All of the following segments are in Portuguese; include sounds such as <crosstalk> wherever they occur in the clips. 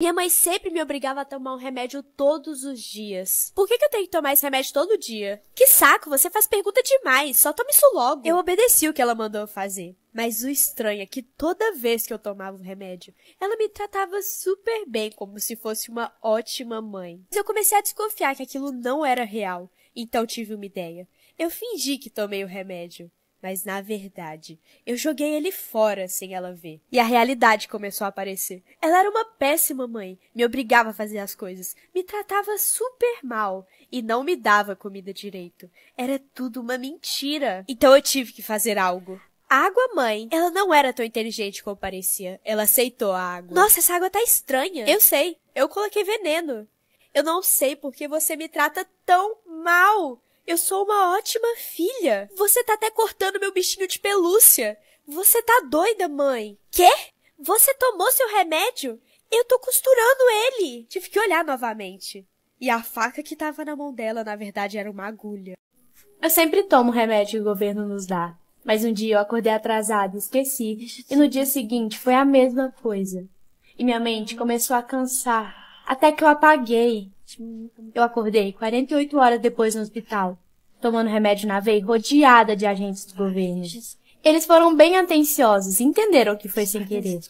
Minha mãe sempre me obrigava a tomar um remédio todos os dias. Por que, que eu tenho que tomar esse remédio todo dia? Que saco, você faz pergunta demais, só toma isso logo. Eu obedeci o que ela mandou fazer. Mas o estranho é que toda vez que eu tomava o remédio, ela me tratava super bem, como se fosse uma ótima mãe. Mas eu comecei a desconfiar que aquilo não era real, então tive uma ideia. Eu fingi que tomei o remédio. Mas na verdade, eu joguei ele fora sem ela ver. E a realidade começou a aparecer. Ela era uma péssima mãe, me obrigava a fazer as coisas, me tratava super mal e não me dava comida direito. Era tudo uma mentira. Então eu tive que fazer algo. A água mãe, ela não era tão inteligente como parecia. Ela aceitou a água. Nossa, essa água tá estranha. Eu sei. Eu coloquei veneno. Eu não sei porque você me trata tão mal. Eu sou uma ótima filha. Você tá até cortando meu bichinho de pelúcia. Você tá doida, mãe? Quê? Você tomou seu remédio? Eu tô costurando ele. Tive que olhar novamente. E a faca que tava na mão dela, na verdade, era uma agulha. Eu sempre tomo o remédio que o governo nos dá. Mas um dia eu acordei atrasada e esqueci, e no dia seguinte foi a mesma coisa. E minha mente começou a cansar, até que eu apaguei. Eu acordei 48 horas depois no hospital, tomando remédio na veia, rodeada de agentes do governo. Eles foram bem atenciosos, entenderam que foi sem querer.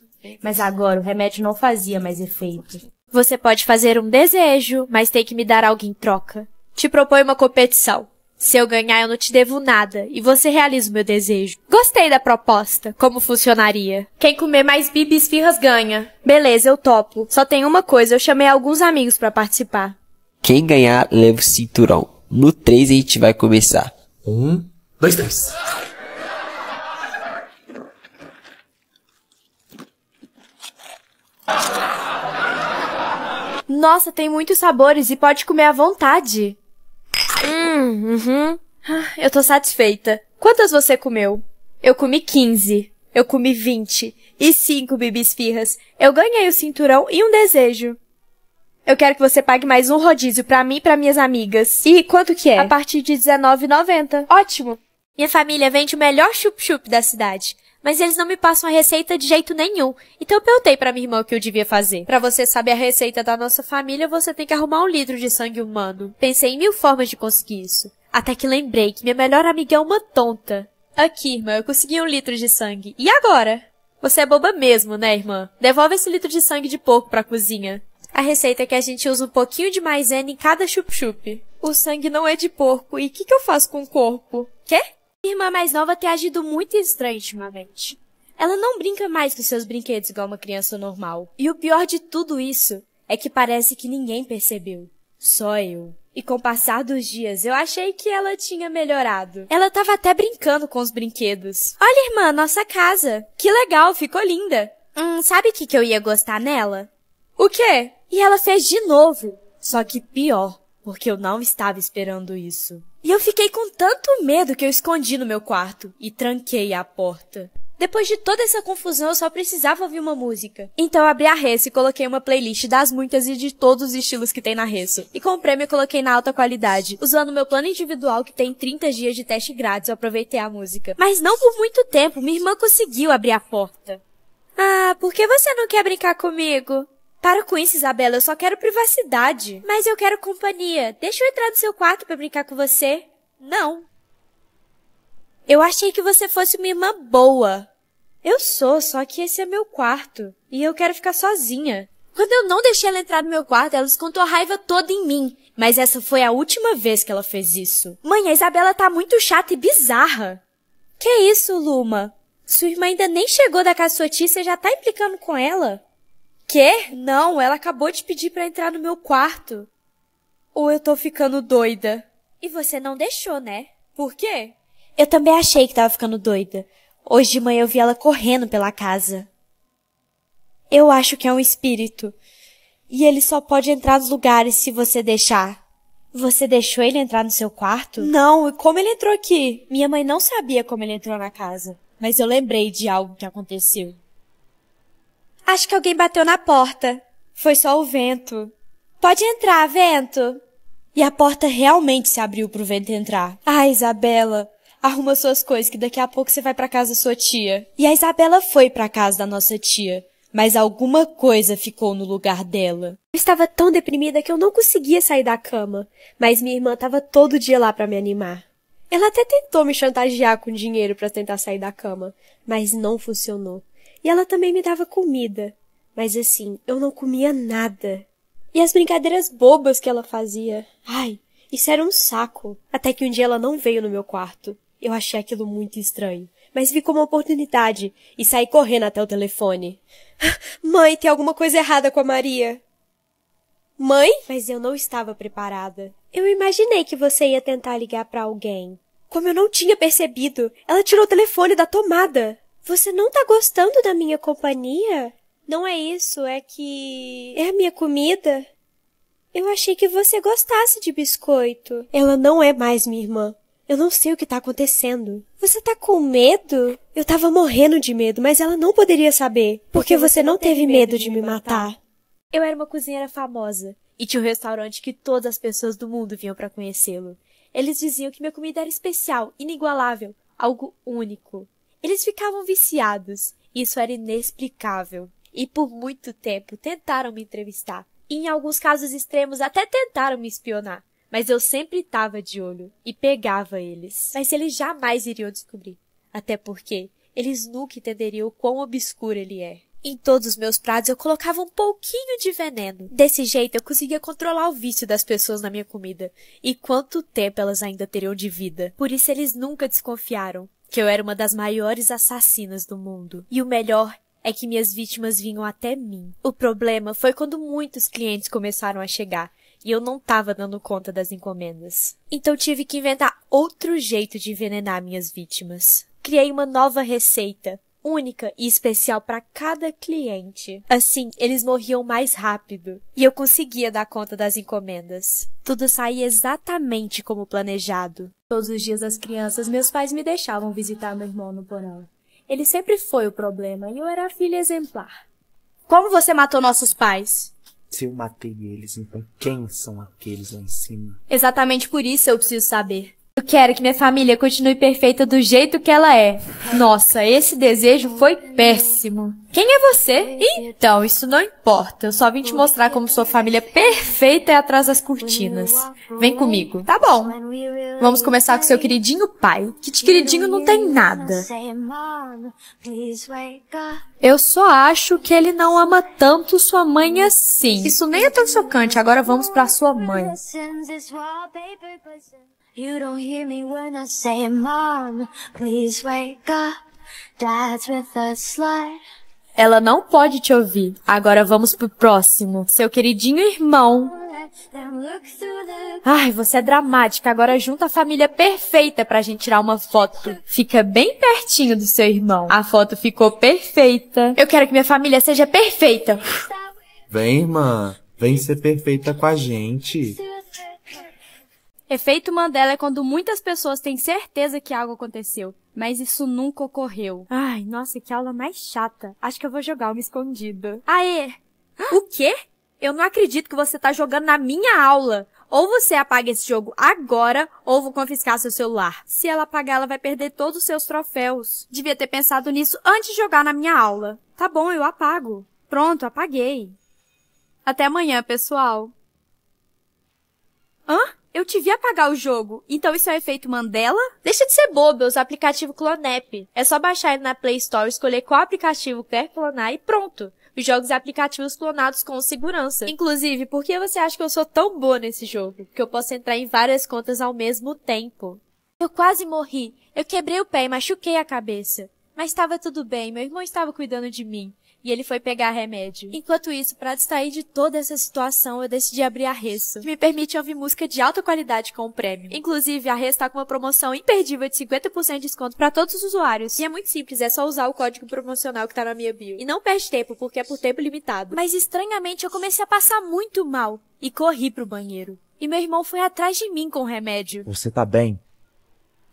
Mas agora o remédio não fazia mais efeito. Você pode fazer um desejo, mas tem que me dar algo em troca. Te propõe uma competição. Se eu ganhar, eu não te devo nada e você realiza o meu desejo. Gostei da proposta. Como funcionaria? Quem comer mais bibis esfirras ganha. Beleza, eu topo. Só tem uma coisa, eu chamei alguns amigos para participar. Quem ganhar, leva o cinturão. No 3 a gente vai começar. Um, dois, três. Nossa, tem muitos sabores e pode comer à vontade. Hum, uhum. Ah, eu tô satisfeita. Quantas você comeu? Eu comi 15. Eu comi 20. E 5 bibisfirras. Eu ganhei o cinturão e um desejo. Eu quero que você pague mais um rodízio para mim e para minhas amigas. E quanto que é? A partir de R$19,90. Ótimo. Minha família vende o melhor chup-chup da cidade mas eles não me passam a receita de jeito nenhum. Então eu perguntei para minha irmã o que eu devia fazer. Para você saber a receita da nossa família, você tem que arrumar um litro de sangue humano. Pensei em mil formas de conseguir isso. Até que lembrei que minha melhor amiga é uma tonta. Aqui, irmã, eu consegui um litro de sangue. E agora? Você é boba mesmo, né, irmã? Devolve esse litro de sangue de porco pra cozinha. A receita é que a gente usa um pouquinho de maisena em cada chup-chup. O sangue não é de porco, e o que, que eu faço com o corpo? Quê? Minha irmã mais nova tem agido muito estranho ultimamente. Ela não brinca mais com seus brinquedos igual uma criança normal. E o pior de tudo isso é que parece que ninguém percebeu. Só eu. E com o passar dos dias, eu achei que ela tinha melhorado. Ela tava até brincando com os brinquedos. Olha, irmã, nossa casa. Que legal, ficou linda. Hum, sabe o que, que eu ia gostar nela? O quê? E ela fez de novo. Só que pior, porque eu não estava esperando isso. E eu fiquei com tanto medo que eu escondi no meu quarto e tranquei a porta. Depois de toda essa confusão, eu só precisava ouvir uma música. Então eu abri a Resso e coloquei uma playlist das muitas e de todos os estilos que tem na Resso. E com o prêmio eu coloquei na alta qualidade. Usando meu plano individual que tem 30 dias de teste grátis, eu aproveitei a música. Mas não por muito tempo, minha irmã conseguiu abrir a porta. Ah, por que você não quer brincar comigo? Para com isso, Isabela, eu só quero privacidade. Mas eu quero companhia. Deixa eu entrar no seu quarto para brincar com você. Não. Eu achei que você fosse uma irmã boa. Eu sou, só que esse é meu quarto. E eu quero ficar sozinha. Quando eu não deixei ela entrar no meu quarto, ela descontou a raiva toda em mim. Mas essa foi a última vez que ela fez isso. Mãe, a Isabela tá muito chata e bizarra. Que isso, Luma? Sua irmã ainda nem chegou da casa sua tia, você já tá implicando com ela? Quê? Não, ela acabou de pedir para entrar no meu quarto. Ou eu tô ficando doida? E você não deixou, né? Por quê? Eu também achei que tava ficando doida. Hoje de manhã eu vi ela correndo pela casa. Eu acho que é um espírito. E ele só pode entrar nos lugares se você deixar. Você deixou ele entrar no seu quarto? Não, e como ele entrou aqui? Minha mãe não sabia como ele entrou na casa, mas eu lembrei de algo que aconteceu. Acho que alguém bateu na porta. Foi só o vento. Pode entrar, vento. E a porta realmente se abriu pro vento entrar. Ah, Isabela, arruma suas coisas que daqui a pouco você vai para casa da sua tia. E a Isabela foi para casa da nossa tia, mas alguma coisa ficou no lugar dela. Eu estava tão deprimida que eu não conseguia sair da cama, mas minha irmã estava todo dia lá para me animar. Ela até tentou me chantagear com dinheiro para tentar sair da cama, mas não funcionou. E ela também me dava comida. Mas assim, eu não comia nada. E as brincadeiras bobas que ela fazia. Ai, isso era um saco. Até que um dia ela não veio no meu quarto. Eu achei aquilo muito estranho. Mas vi como uma oportunidade e saí correndo até o telefone. <laughs> Mãe, tem alguma coisa errada com a Maria. Mãe? Mas eu não estava preparada. Eu imaginei que você ia tentar ligar para alguém. Como eu não tinha percebido, ela tirou o telefone da tomada. Você não tá gostando da minha companhia? Não é isso, é que. É a minha comida? Eu achei que você gostasse de biscoito. Ela não é mais minha irmã. Eu não sei o que tá acontecendo. Você tá com medo? Eu tava morrendo de medo, mas ela não poderia saber. Porque, porque você não teve medo de, de me matar. matar. Eu era uma cozinheira famosa e tinha um restaurante que todas as pessoas do mundo vinham para conhecê-lo. Eles diziam que minha comida era especial, inigualável, algo único. Eles ficavam viciados. Isso era inexplicável. E por muito tempo tentaram me entrevistar. E em alguns casos extremos até tentaram me espionar. Mas eu sempre estava de olho e pegava eles. Mas eles jamais iriam descobrir. Até porque eles nunca entenderiam o quão obscuro ele é. Em todos os meus pratos eu colocava um pouquinho de veneno. Desse jeito eu conseguia controlar o vício das pessoas na minha comida e quanto tempo elas ainda teriam de vida. Por isso eles nunca desconfiaram que eu era uma das maiores assassinas do mundo. E o melhor é que minhas vítimas vinham até mim. O problema foi quando muitos clientes começaram a chegar e eu não estava dando conta das encomendas. Então tive que inventar outro jeito de envenenar minhas vítimas. Criei uma nova receita única e especial para cada cliente. Assim, eles morriam mais rápido e eu conseguia dar conta das encomendas. Tudo saía exatamente como planejado. Todos os dias das crianças, meus pais me deixavam visitar meu irmão no porão. Ele sempre foi o problema e eu era a filha exemplar. Como você matou nossos pais? Se eu matei eles, então quem são aqueles lá em cima? Exatamente por isso eu preciso saber. Eu quero que minha família continue perfeita do jeito que ela é. Nossa, esse desejo foi péssimo. Quem é você? Então, isso não importa. Eu só vim te mostrar como sua família perfeita é atrás das cortinas. Vem comigo. Tá bom. Vamos começar com seu queridinho pai, que de queridinho não tem nada. Eu só acho que ele não ama tanto sua mãe assim. Isso nem é tão chocante. Agora vamos para sua mãe. You don't hear me when I say, Mom, please wake up. Dad's with a slide. Ela não pode te ouvir. Agora vamos pro próximo. Seu queridinho irmão. Ai, você é dramática. Agora junta a família perfeita pra gente tirar uma foto. Fica bem pertinho do seu irmão. A foto ficou perfeita. Eu quero que minha família seja perfeita. Vem, irmã. Vem ser perfeita com a gente. Efeito Mandela é quando muitas pessoas têm certeza que algo aconteceu, mas isso nunca ocorreu. Ai, nossa, que aula mais chata. Acho que eu vou jogar uma escondida. Aê! O quê? Eu não acredito que você tá jogando na minha aula. Ou você apaga esse jogo agora, ou vou confiscar seu celular. Se ela apagar, ela vai perder todos os seus troféus. Devia ter pensado nisso antes de jogar na minha aula. Tá bom, eu apago. Pronto, apaguei. Até amanhã, pessoal. Hã? eu te vi apagar o jogo. Então isso é um efeito Mandela? Deixa de ser bobo, eu uso o aplicativo Clonep. É só baixar ele na Play Store, escolher qual aplicativo quer clonar e pronto. Os jogos e aplicativos clonados com segurança. Inclusive, por que você acha que eu sou tão boa nesse jogo? Que eu posso entrar em várias contas ao mesmo tempo. Eu quase morri. Eu quebrei o pé e machuquei a cabeça. Mas estava tudo bem, meu irmão estava cuidando de mim e ele foi pegar remédio. Enquanto isso, para distrair de toda essa situação, eu decidi abrir a Resso, que me permite ouvir música de alta qualidade com o prêmio. Inclusive, a Resso está com uma promoção imperdível de 50% de desconto para todos os usuários. E é muito simples, é só usar o código promocional que tá na minha bio. E não perde tempo, porque é por tempo limitado. Mas estranhamente, eu comecei a passar muito mal e corri pro banheiro. E meu irmão foi atrás de mim com o remédio. Você tá bem?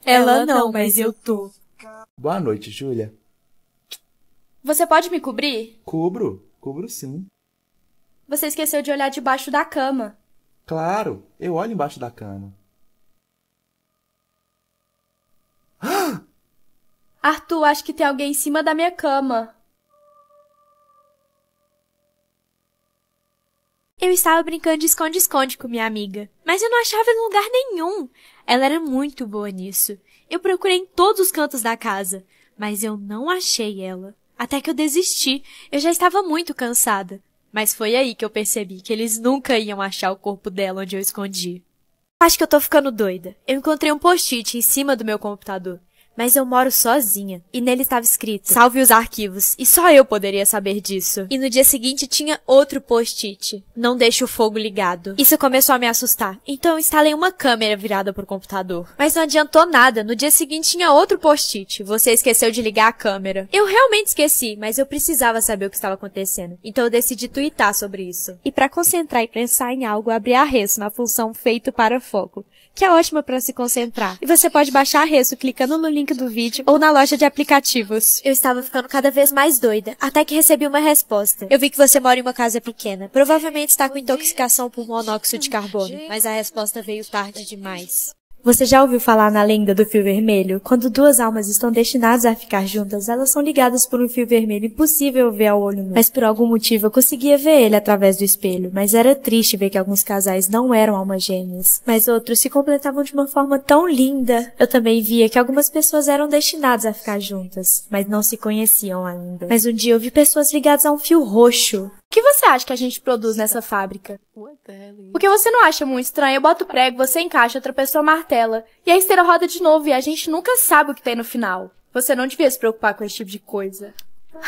Ela não, mas eu tô. Boa noite, Júlia. Você pode me cobrir? Cubro, cubro sim. Você esqueceu de olhar debaixo da cama. Claro, eu olho embaixo da cama. <gasps> Arthur, acho que tem alguém em cima da minha cama. Eu estava brincando de esconde-esconde com minha amiga, mas eu não achava em lugar nenhum. Ela era muito boa nisso. Eu procurei em todos os cantos da casa, mas eu não achei ela até que eu desisti. Eu já estava muito cansada. Mas foi aí que eu percebi que eles nunca iam achar o corpo dela onde eu escondi. Acho que eu tô ficando doida. Eu encontrei um post-it em cima do meu computador. Mas eu moro sozinha. E nele estava escrito: Salve os arquivos. E só eu poderia saber disso. E no dia seguinte tinha outro post-it: Não deixe o fogo ligado. Isso começou a me assustar. Então eu instalei uma câmera virada pro computador. Mas não adiantou nada. No dia seguinte tinha outro post-it: Você esqueceu de ligar a câmera. Eu realmente esqueci, mas eu precisava saber o que estava acontecendo. Então eu decidi twittar sobre isso. E para concentrar e pensar em algo, abri a arreço na função feito para foco, que é ótima para se concentrar. E você pode baixar a arreço clicando no link link do vídeo ou na loja de aplicativos. Eu estava ficando cada vez mais doida, até que recebi uma resposta. Eu vi que você mora em uma casa pequena. Provavelmente está com intoxicação por monóxido de carbono, mas a resposta veio tarde demais. Você já ouviu falar na lenda do fio vermelho? Quando duas almas estão destinadas a ficar juntas, elas são ligadas por um fio vermelho impossível ver ao olho nu. Mas por algum motivo eu conseguia ver ele através do espelho, mas era triste ver que alguns casais não eram almas gêmeas, mas outros se completavam de uma forma tão linda. Eu também via que algumas pessoas eram destinadas a ficar juntas, mas não se conheciam ainda. Mas um dia eu vi pessoas ligadas a um fio roxo que você acha que a gente produz nessa fábrica? Porque você não acha muito estranho? Eu boto o prego, você encaixa, outra pessoa martela. E a esteira roda de novo e a gente nunca sabe o que tem no final. Você não devia se preocupar com esse tipo de coisa. <laughs>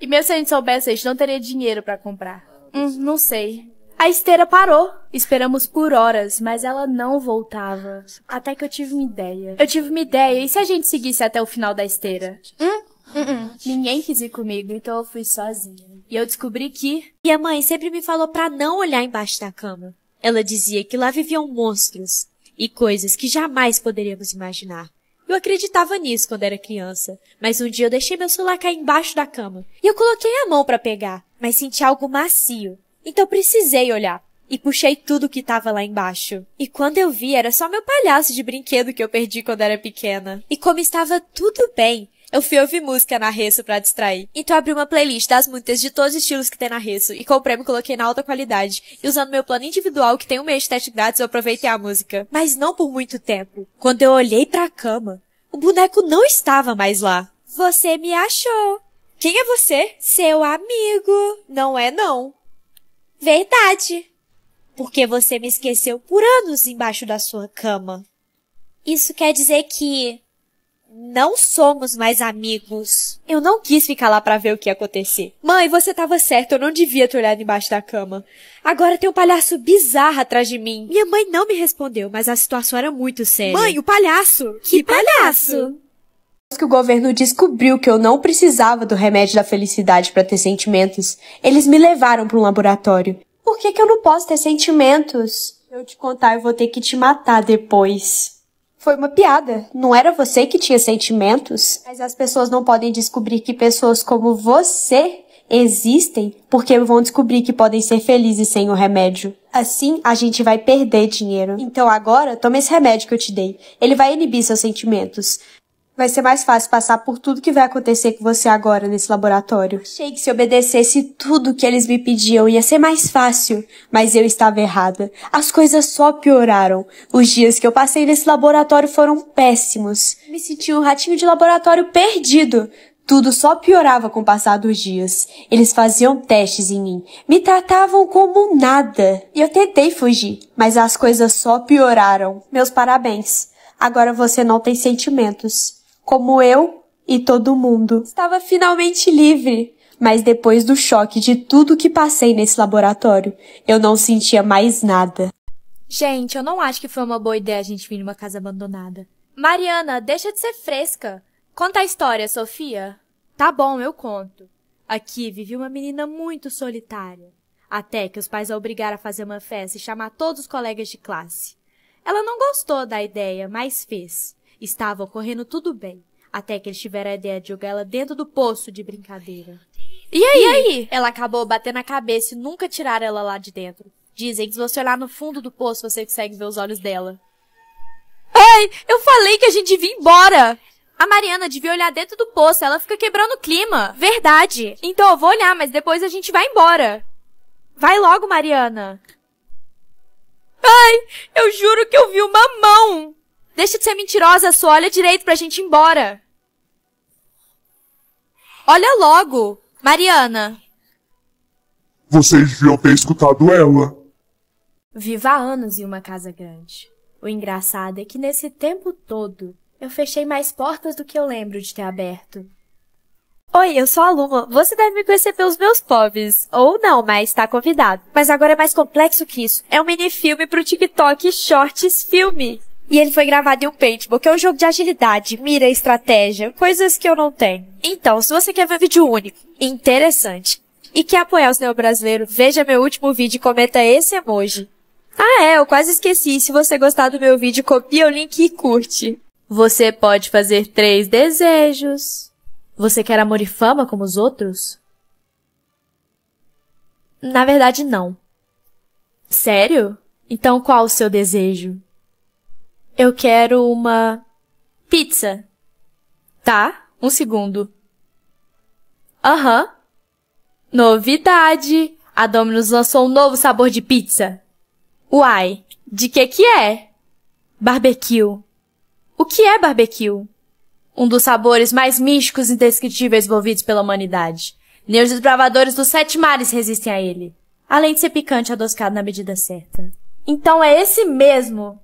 e mesmo se a gente soubesse, a gente não teria dinheiro para comprar. Hum, não sei. A esteira parou. Esperamos por horas, mas ela não voltava. Até que eu tive uma ideia. Eu tive uma ideia. E se a gente seguisse até o final da esteira? Hum? Uh -uh. Ninguém quis ir comigo, então eu fui sozinha. E eu descobri que. Minha mãe sempre me falou para não olhar embaixo da cama. Ela dizia que lá viviam monstros e coisas que jamais poderíamos imaginar. Eu acreditava nisso quando era criança, mas um dia eu deixei meu celular cair embaixo da cama e eu coloquei a mão para pegar, mas senti algo macio. Então precisei olhar e puxei tudo que estava lá embaixo. E quando eu vi, era só meu palhaço de brinquedo que eu perdi quando era pequena. E como estava tudo bem, eu fui ouvir música na Resso pra distrair. Então abri uma playlist das muitas de todos os estilos que tem na Resso e comprei e coloquei na alta qualidade. E usando meu plano individual, que tem um mês de teste grátis, eu aproveitei a música. Mas não por muito tempo. Quando eu olhei pra cama, o boneco não estava mais lá. Você me achou. Quem é você? Seu amigo. Não é não. Verdade. Porque você me esqueceu por anos embaixo da sua cama. Isso quer dizer que não somos mais amigos. Eu não quis ficar lá para ver o que ia acontecer. Mãe, você tava certa, eu não devia ter olhado embaixo da cama. Agora tem um palhaço bizarro atrás de mim. Minha mãe não me respondeu, mas a situação era muito séria. Mãe, o palhaço! Que, que palhaço? palhaço? que o governo descobriu que eu não precisava do remédio da felicidade para ter sentimentos, eles me levaram para um laboratório. Por que, que eu não posso ter sentimentos? Eu te contar, eu vou ter que te matar depois. Foi uma piada. Não era você que tinha sentimentos. Mas as pessoas não podem descobrir que pessoas como você existem porque vão descobrir que podem ser felizes sem o remédio. Assim, a gente vai perder dinheiro. Então agora, toma esse remédio que eu te dei. Ele vai inibir seus sentimentos vai ser mais fácil passar por tudo que vai acontecer com você agora nesse laboratório. Achei que se obedecesse tudo que eles me pediam ia ser mais fácil, mas eu estava errada. As coisas só pioraram. Os dias que eu passei nesse laboratório foram péssimos. Me senti um ratinho de laboratório perdido. Tudo só piorava com o passar dos dias. Eles faziam testes em mim, me tratavam como nada. E eu tentei fugir, mas as coisas só pioraram. Meus parabéns. Agora você não tem sentimentos como eu e todo mundo. Estava finalmente livre, mas depois do choque de tudo que passei nesse laboratório, eu não sentia mais nada. Gente, eu não acho que foi uma boa ideia a gente vir numa casa abandonada. Mariana, deixa de ser fresca. Conta a história, Sofia. Tá bom, eu conto. Aqui vivia uma menina muito solitária. Até que os pais a obrigaram a fazer uma festa e chamar todos os colegas de classe. Ela não gostou da ideia, mas fez. Estava ocorrendo tudo bem, até que eles tiveram a ideia de jogar ela dentro do poço de brincadeira. E aí? E aí? Ela acabou batendo a cabeça e nunca tiraram ela lá de dentro. Dizem que se você olhar no fundo do poço, você consegue ver os olhos dela. Ai, eu falei que a gente devia ir embora! A Mariana devia olhar dentro do poço, ela fica quebrando o clima. Verdade. Então eu vou olhar, mas depois a gente vai embora. Vai logo, Mariana. Ai, eu juro que eu vi uma mão. Deixa de ser mentirosa, só olha direito pra gente ir embora. Olha logo, Mariana. Vocês deviam ter escutado ela. Viva há anos em uma casa grande. O engraçado é que nesse tempo todo eu fechei mais portas do que eu lembro de ter aberto. Oi, eu sou a Luma. Você deve me conhecer pelos meus pobres. Ou não, mas está convidado. Mas agora é mais complexo que isso. É um minifilme pro TikTok Shorts Filme. E ele foi gravado em um paintball, que é um jogo de agilidade, mira, estratégia, coisas que eu não tenho. Então, se você quer ver um vídeo único interessante e quer apoiar o cinema brasileiro, veja meu último vídeo e comenta esse emoji. Ah é, eu quase esqueci. Se você gostar do meu vídeo, copia o link e curte. Você pode fazer três desejos. Você quer amor e fama como os outros? Na verdade, não. Sério? Então qual o seu desejo? Eu quero uma pizza. Tá? Um segundo. Aham. Uhum. Novidade! A Domino's lançou um novo sabor de pizza. Uai, de que que é? Barbecue. O que é barbecue? Um dos sabores mais místicos e indescritíveis envolvidos pela humanidade. Nem os desbravadores dos sete mares resistem a ele. Além de ser picante e adocicado na medida certa. Então é esse mesmo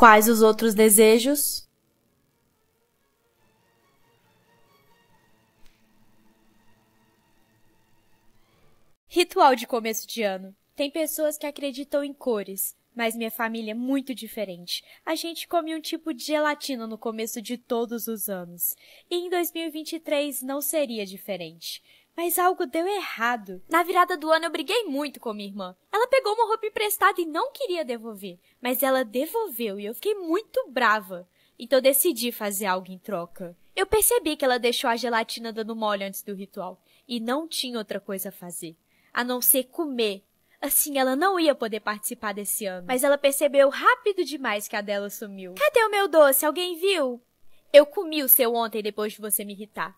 Quais os outros desejos? Ritual de começo de ano. Tem pessoas que acreditam em cores, mas minha família é muito diferente. A gente come um tipo de gelatina no começo de todos os anos. E em 2023 não seria diferente mas algo deu errado. Na virada do ano eu briguei muito com minha irmã. Ela pegou uma roupa emprestada e não queria devolver, mas ela devolveu e eu fiquei muito brava. Então decidi fazer algo em troca. Eu percebi que ela deixou a gelatina dando mole antes do ritual e não tinha outra coisa a fazer, a não ser comer. Assim, ela não ia poder participar desse ano. Mas ela percebeu rápido demais que a dela sumiu. Cadê o meu doce? Alguém viu? Eu comi o seu ontem depois de você me irritar.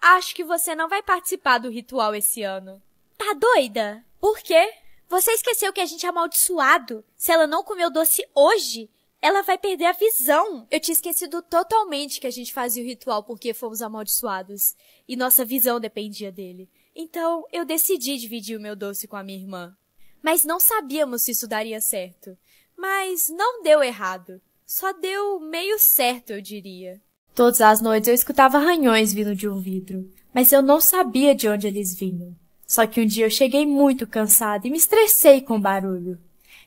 Acho que você não vai participar do ritual esse ano. Tá doida? Por quê? Você esqueceu que a gente é amaldiçoado. Se ela não comeu doce hoje, ela vai perder a visão. Eu tinha esquecido totalmente que a gente fazia o ritual porque fomos amaldiçoados. E nossa visão dependia dele. Então, eu decidi dividir o meu doce com a minha irmã. Mas não sabíamos se isso daria certo. Mas não deu errado. Só deu meio certo, eu diria. Todas as noites eu escutava arranhões vindo de um vidro, mas eu não sabia de onde eles vinham. Só que um dia eu cheguei muito cansada e me estressei com o barulho.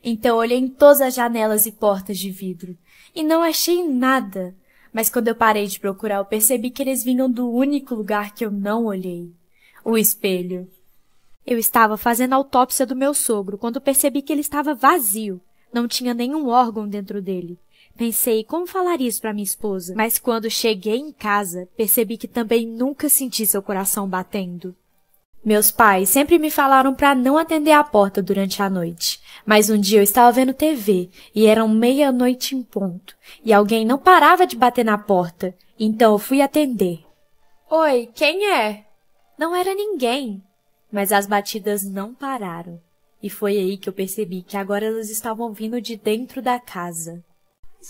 Então olhei em todas as janelas e portas de vidro e não achei nada. Mas quando eu parei de procurar, eu percebi que eles vinham do único lugar que eu não olhei o espelho. Eu estava fazendo autópsia do meu sogro quando percebi que ele estava vazio, não tinha nenhum órgão dentro dele. Pensei como falar isso para minha esposa, mas quando cheguei em casa, percebi que também nunca senti seu coração batendo. Meus pais sempre me falaram para não atender a porta durante a noite, mas um dia eu estava vendo TV e eram meia-noite em ponto, e alguém não parava de bater na porta, então eu fui atender. Oi, quem é? Não era ninguém, mas as batidas não pararam, e foi aí que eu percebi que agora elas estavam vindo de dentro da casa.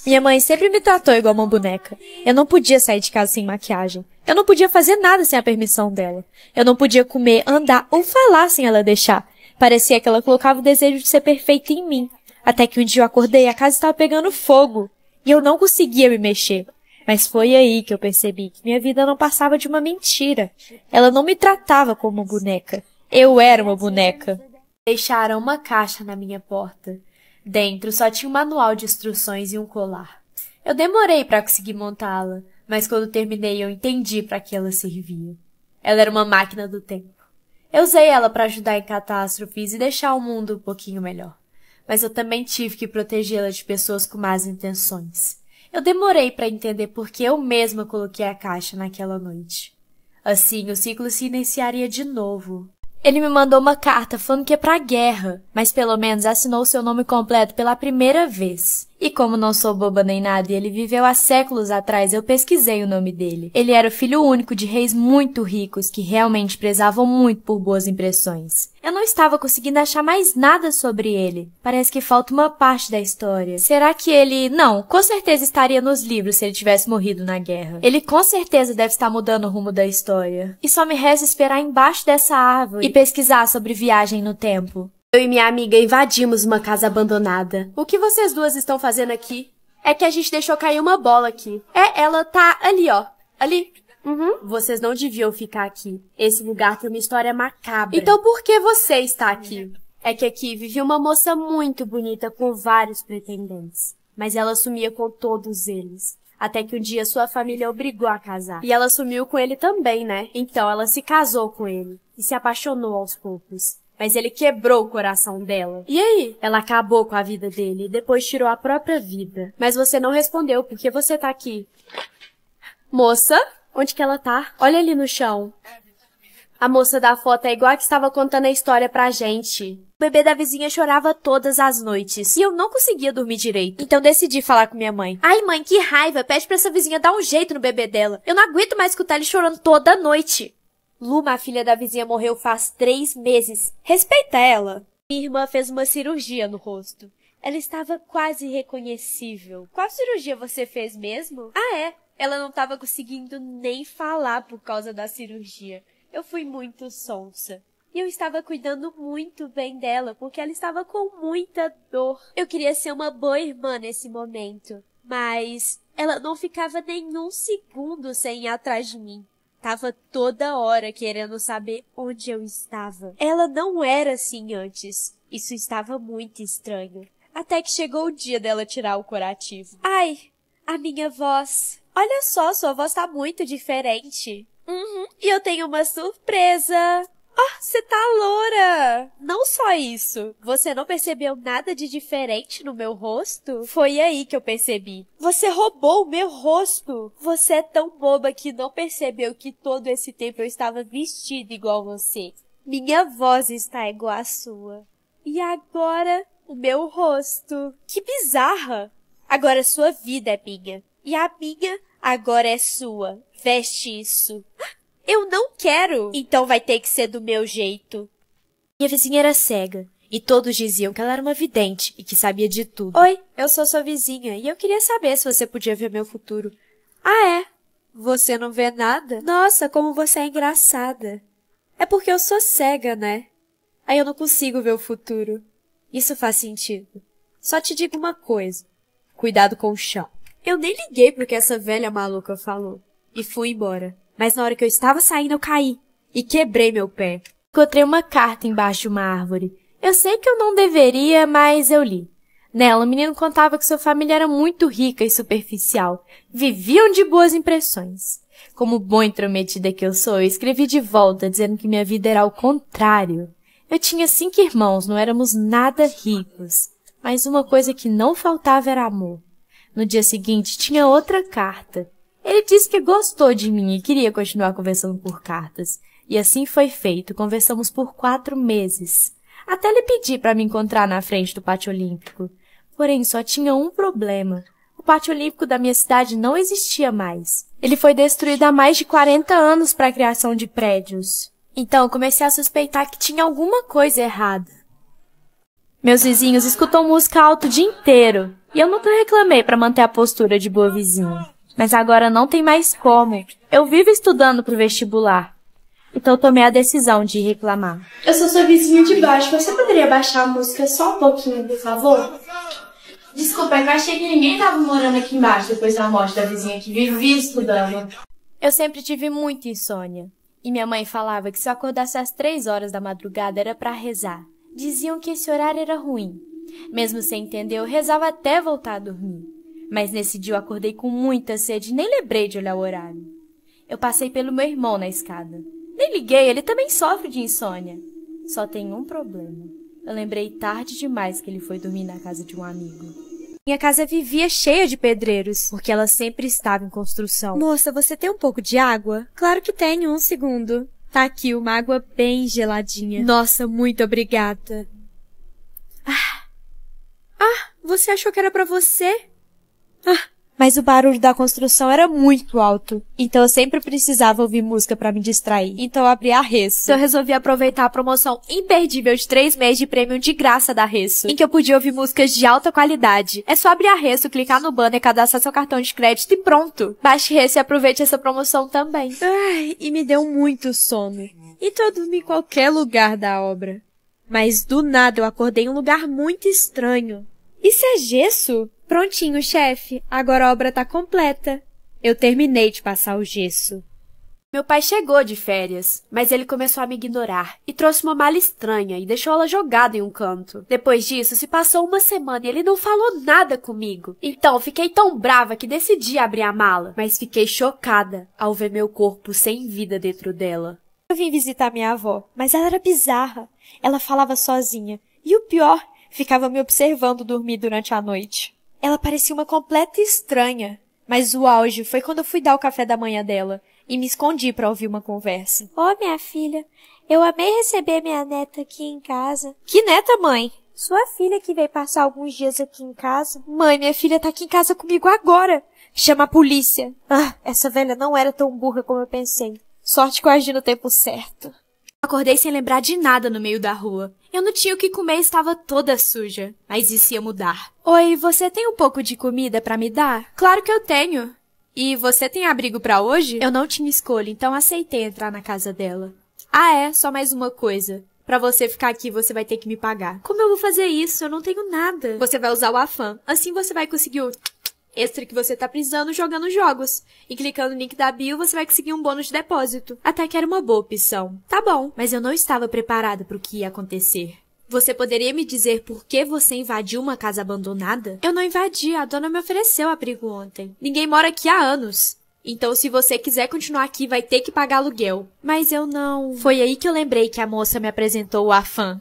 Minha mãe sempre me tratou igual uma boneca. Eu não podia sair de casa sem maquiagem. Eu não podia fazer nada sem a permissão dela. Eu não podia comer, andar ou falar sem ela deixar. Parecia que ela colocava o desejo de ser perfeita em mim. Até que um dia eu acordei e a casa estava pegando fogo. E eu não conseguia me mexer. Mas foi aí que eu percebi que minha vida não passava de uma mentira. Ela não me tratava como uma boneca. Eu era uma boneca. Deixaram uma caixa na minha porta. Dentro só tinha um manual de instruções e um colar. Eu demorei para conseguir montá-la, mas quando terminei eu entendi para que ela servia. Ela era uma máquina do tempo. Eu usei ela para ajudar em catástrofes e deixar o mundo um pouquinho melhor. Mas eu também tive que protegê-la de pessoas com más intenções. Eu demorei para entender por que eu mesma coloquei a caixa naquela noite. Assim, o ciclo se iniciaria de novo, ele me mandou uma carta falando que é pra guerra, mas pelo menos assinou seu nome completo pela primeira vez. E como não sou boba nem nada e ele viveu há séculos atrás, eu pesquisei o nome dele. Ele era o filho único de reis muito ricos que realmente prezavam muito por boas impressões. Eu não estava conseguindo achar mais nada sobre ele. Parece que falta uma parte da história. Será que ele. Não, com certeza estaria nos livros se ele tivesse morrido na guerra. Ele com certeza deve estar mudando o rumo da história. E só me resta esperar embaixo dessa árvore e pesquisar sobre viagem no tempo. Eu e minha amiga invadimos uma casa abandonada. O que vocês duas estão fazendo aqui? É que a gente deixou cair uma bola aqui. É, ela tá ali, ó. Ali. Uhum. Vocês não deviam ficar aqui. Esse lugar tem uma história macabra. Então por que você está aqui? É que aqui vivia uma moça muito bonita com vários pretendentes. Mas ela sumia com todos eles. Até que um dia sua família obrigou a casar. E ela sumiu com ele também, né? Então ela se casou com ele. E se apaixonou aos poucos mas ele quebrou o coração dela. E aí? Ela acabou com a vida dele e depois tirou a própria vida. Mas você não respondeu porque você tá aqui. Moça, onde que ela tá? Olha ali no chão. A moça da foto é igual a que estava contando a história pra gente. O bebê da vizinha chorava todas as noites e eu não conseguia dormir direito. Então decidi falar com minha mãe. Ai, mãe, que raiva! Pede pra essa vizinha dar um jeito no bebê dela. Eu não aguento mais escutar ele chorando toda noite. Luma, a filha da vizinha, morreu faz três meses. Respeita ela! Minha irmã fez uma cirurgia no rosto. Ela estava quase reconhecível. Qual cirurgia você fez mesmo? Ah, é. Ela não estava conseguindo nem falar por causa da cirurgia. Eu fui muito sonsa. E eu estava cuidando muito bem dela, porque ela estava com muita dor. Eu queria ser uma boa irmã nesse momento, mas ela não ficava nenhum segundo sem ir atrás de mim tava toda hora querendo saber onde eu estava. Ela não era assim antes. Isso estava muito estranho. Até que chegou o dia dela tirar o curativo. Ai, a minha voz. Olha só, sua voz tá muito diferente. Uhum, e eu tenho uma surpresa. Ah, você tá loura! Não só isso, você não percebeu nada de diferente no meu rosto? Foi aí que eu percebi. Você roubou o meu rosto! Você é tão boba que não percebeu que todo esse tempo eu estava vestida igual você. Minha voz está igual à sua. E agora, o meu rosto. Que bizarra! Agora sua vida é minha. E a minha agora é sua. Veste isso. Eu não quero! Então vai ter que ser do meu jeito. Minha vizinha era cega, e todos diziam que ela era uma vidente e que sabia de tudo. Oi, eu sou sua vizinha, e eu queria saber se você podia ver meu futuro. Ah, é? Você não vê nada? Nossa, como você é engraçada. É porque eu sou cega, né? Aí eu não consigo ver o futuro. Isso faz sentido. Só te digo uma coisa. Cuidado com o chão. Eu nem liguei pro que essa velha maluca falou. E fui embora mas na hora que eu estava saindo eu caí e quebrei meu pé. Encontrei uma carta embaixo de uma árvore. Eu sei que eu não deveria, mas eu li. Nela, o menino contava que sua família era muito rica e superficial. Viviam de boas impressões. Como boa intrometida que eu sou, eu escrevi de volta dizendo que minha vida era ao contrário. Eu tinha cinco irmãos, não éramos nada ricos. Mas uma coisa que não faltava era amor. No dia seguinte, tinha outra carta. Ele disse que gostou de mim e queria continuar conversando por cartas. E assim foi feito. Conversamos por quatro meses. Até lhe pedi para me encontrar na frente do pátio olímpico. Porém, só tinha um problema. O pátio olímpico da minha cidade não existia mais. Ele foi destruído há mais de 40 anos para a criação de prédios. Então, comecei a suspeitar que tinha alguma coisa errada. Meus vizinhos escutam música alto o dia inteiro, e eu nunca reclamei para manter a postura de boa vizinha mas agora não tem mais como. Eu vivo estudando pro vestibular. Então tomei a decisão de reclamar. Eu sou sua vizinha de baixo. Você poderia baixar a música só um pouquinho, por favor? Desculpa, eu achei que ninguém tava morando aqui embaixo depois da morte da vizinha que vivia estudando. Eu sempre tive muita insônia. E minha mãe falava que se eu acordasse às três horas da madrugada era para rezar. Diziam que esse horário era ruim. Mesmo sem entender, eu rezava até voltar a dormir. Mas nesse dia eu acordei com muita sede e nem lembrei de olhar o horário. Eu passei pelo meu irmão na escada. Nem liguei, ele também sofre de insônia. Só tem um problema. Eu lembrei tarde demais que ele foi dormir na casa de um amigo. Minha casa vivia cheia de pedreiros, porque ela sempre estava em construção. Moça, você tem um pouco de água? Claro que tenho, um segundo. Tá aqui, uma água bem geladinha. Nossa, muito obrigada. Ah, ah você achou que era para você? Ah, mas o barulho da construção era muito alto, então eu sempre precisava ouvir música para me distrair. Então eu abri a Resso. Então eu resolvi aproveitar a promoção imperdível de três meses de prêmio de graça da Resso, em que eu podia ouvir músicas de alta qualidade. É só abrir a Resso, clicar no banner, cadastrar seu cartão de crédito e pronto. Baixe Resso e aproveite essa promoção também. Ai, e me deu muito sono. E eu dormi em qualquer lugar da obra. Mas do nada eu acordei em um lugar muito estranho. Isso é gesso? Prontinho, chefe. Agora a obra está completa. Eu terminei de passar o gesso. Meu pai chegou de férias, mas ele começou a me ignorar e trouxe uma mala estranha e deixou ela jogada em um canto. Depois disso, se passou uma semana e ele não falou nada comigo. Então, fiquei tão brava que decidi abrir a mala, mas fiquei chocada ao ver meu corpo sem vida dentro dela. Eu vim visitar minha avó, mas ela era bizarra. Ela falava sozinha e o pior, ficava me observando dormir durante a noite. Ela parecia uma completa estranha, mas o auge foi quando eu fui dar o café da manhã dela e me escondi para ouvir uma conversa. Ô, oh, minha filha, eu amei receber minha neta aqui em casa. Que neta, mãe? Sua filha que veio passar alguns dias aqui em casa. Mãe, minha filha tá aqui em casa comigo agora. Chama a polícia. Ah, essa velha não era tão burra como eu pensei. Sorte que eu agi no tempo certo. Acordei sem lembrar de nada no meio da rua. Eu não tinha o que comer e estava toda suja. Mas isso ia mudar. Oi, você tem um pouco de comida para me dar? Claro que eu tenho. E você tem abrigo para hoje? Eu não tinha escolha, então aceitei entrar na casa dela. Ah, é, só mais uma coisa. Para você ficar aqui, você vai ter que me pagar. Como eu vou fazer isso? Eu não tenho nada. Você vai usar o afã. Assim você vai conseguir o extra que você tá precisando jogando jogos. E clicando no link da bio, você vai conseguir um bônus de depósito. Até que era uma boa opção. Tá bom, mas eu não estava preparada para o que ia acontecer. Você poderia me dizer por que você invadiu uma casa abandonada? Eu não invadi, a dona me ofereceu abrigo ontem. Ninguém mora aqui há anos. Então, se você quiser continuar aqui, vai ter que pagar aluguel. Mas eu não. Foi aí que eu lembrei que a moça me apresentou o afã.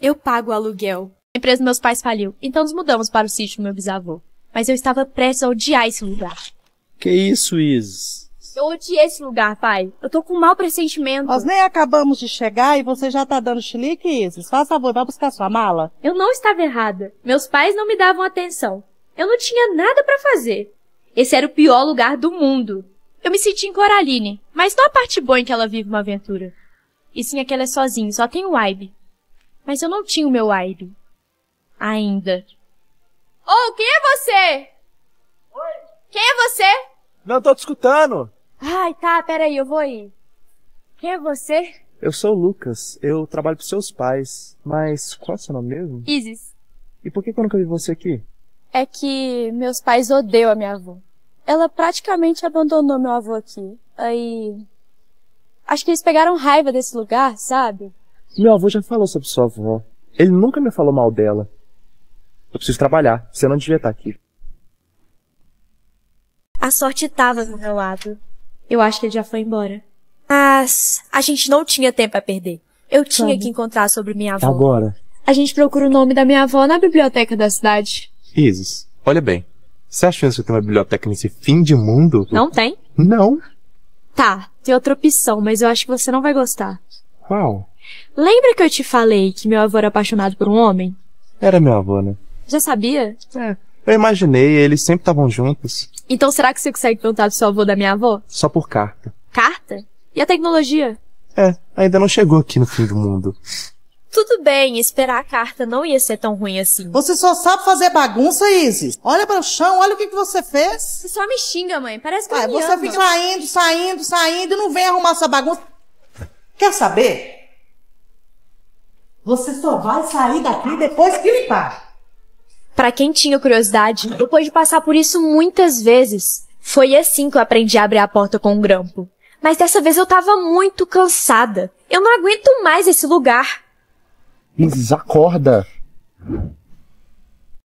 Eu pago o aluguel. A empresa dos meus pais faliu, então nos mudamos para o sítio do meu bisavô mas eu estava prestes a odiar esse lugar. Que isso, Isis? Eu odiei esse lugar, pai. Eu tô com um mau pressentimento. Nós nem acabamos de chegar e você já tá dando chilique, Isis. Faz favor, vai buscar sua mala. Eu não estava errada. Meus pais não me davam atenção. Eu não tinha nada para fazer. Esse era o pior lugar do mundo. Eu me senti em Coraline, mas não a parte boa em que ela vive uma aventura. E sim, aquela é sozinha, só tem o Ibe. Mas eu não tinha o meu Ibe. Ainda. Ô, oh, quem é você? Oi? Quem é você? Não tô te escutando. Ai, tá, peraí, eu vou ir. Quem é você? Eu sou o Lucas, eu trabalho pros seus pais, mas qual é o seu nome mesmo? Isis. E por que eu nunca vi você aqui? É que meus pais odeiam a minha avó. Ela praticamente abandonou meu avô aqui. Aí. Acho que eles pegaram raiva desse lugar, sabe? Meu avô já falou sobre sua avó. Ele nunca me falou mal dela. Eu preciso trabalhar. Você não devia estar aqui. A sorte estava do meu lado. Eu acho que ele já foi embora. Mas a gente não tinha tempo a perder. Eu tinha Sabe. que encontrar sobre minha tá avó. Agora. A gente procura o nome da minha avó na biblioteca da cidade. Isis, olha bem. Você acha que que tem uma biblioteca nesse fim de mundo? Não tem? Não. Tá, tem outra opção, mas eu acho que você não vai gostar. Qual? Lembra que eu te falei que meu avô era apaixonado por um homem? Era meu avô, né? Já sabia? É. Eu imaginei, eles sempre estavam juntos. Então será que você consegue perguntar do seu avô da minha avó? Só por carta. Carta? E a tecnologia? É, ainda não chegou aqui no fim do mundo. Tudo bem, esperar a carta não ia ser tão ruim assim. Você só sabe fazer bagunça, Isis. Olha para o chão, olha o que, que você fez. Você só me xinga, mãe. Parece que ah, eu você ama. fica saindo, saindo, saindo e não vem arrumar essa bagunça. Quer saber? Você só vai sair daqui depois que limpar. Para quem tinha curiosidade, depois de passar por isso muitas vezes, foi assim que eu aprendi a abrir a porta com um grampo. Mas dessa vez eu tava muito cansada. Eu não aguento mais esse lugar. Isis, acorda.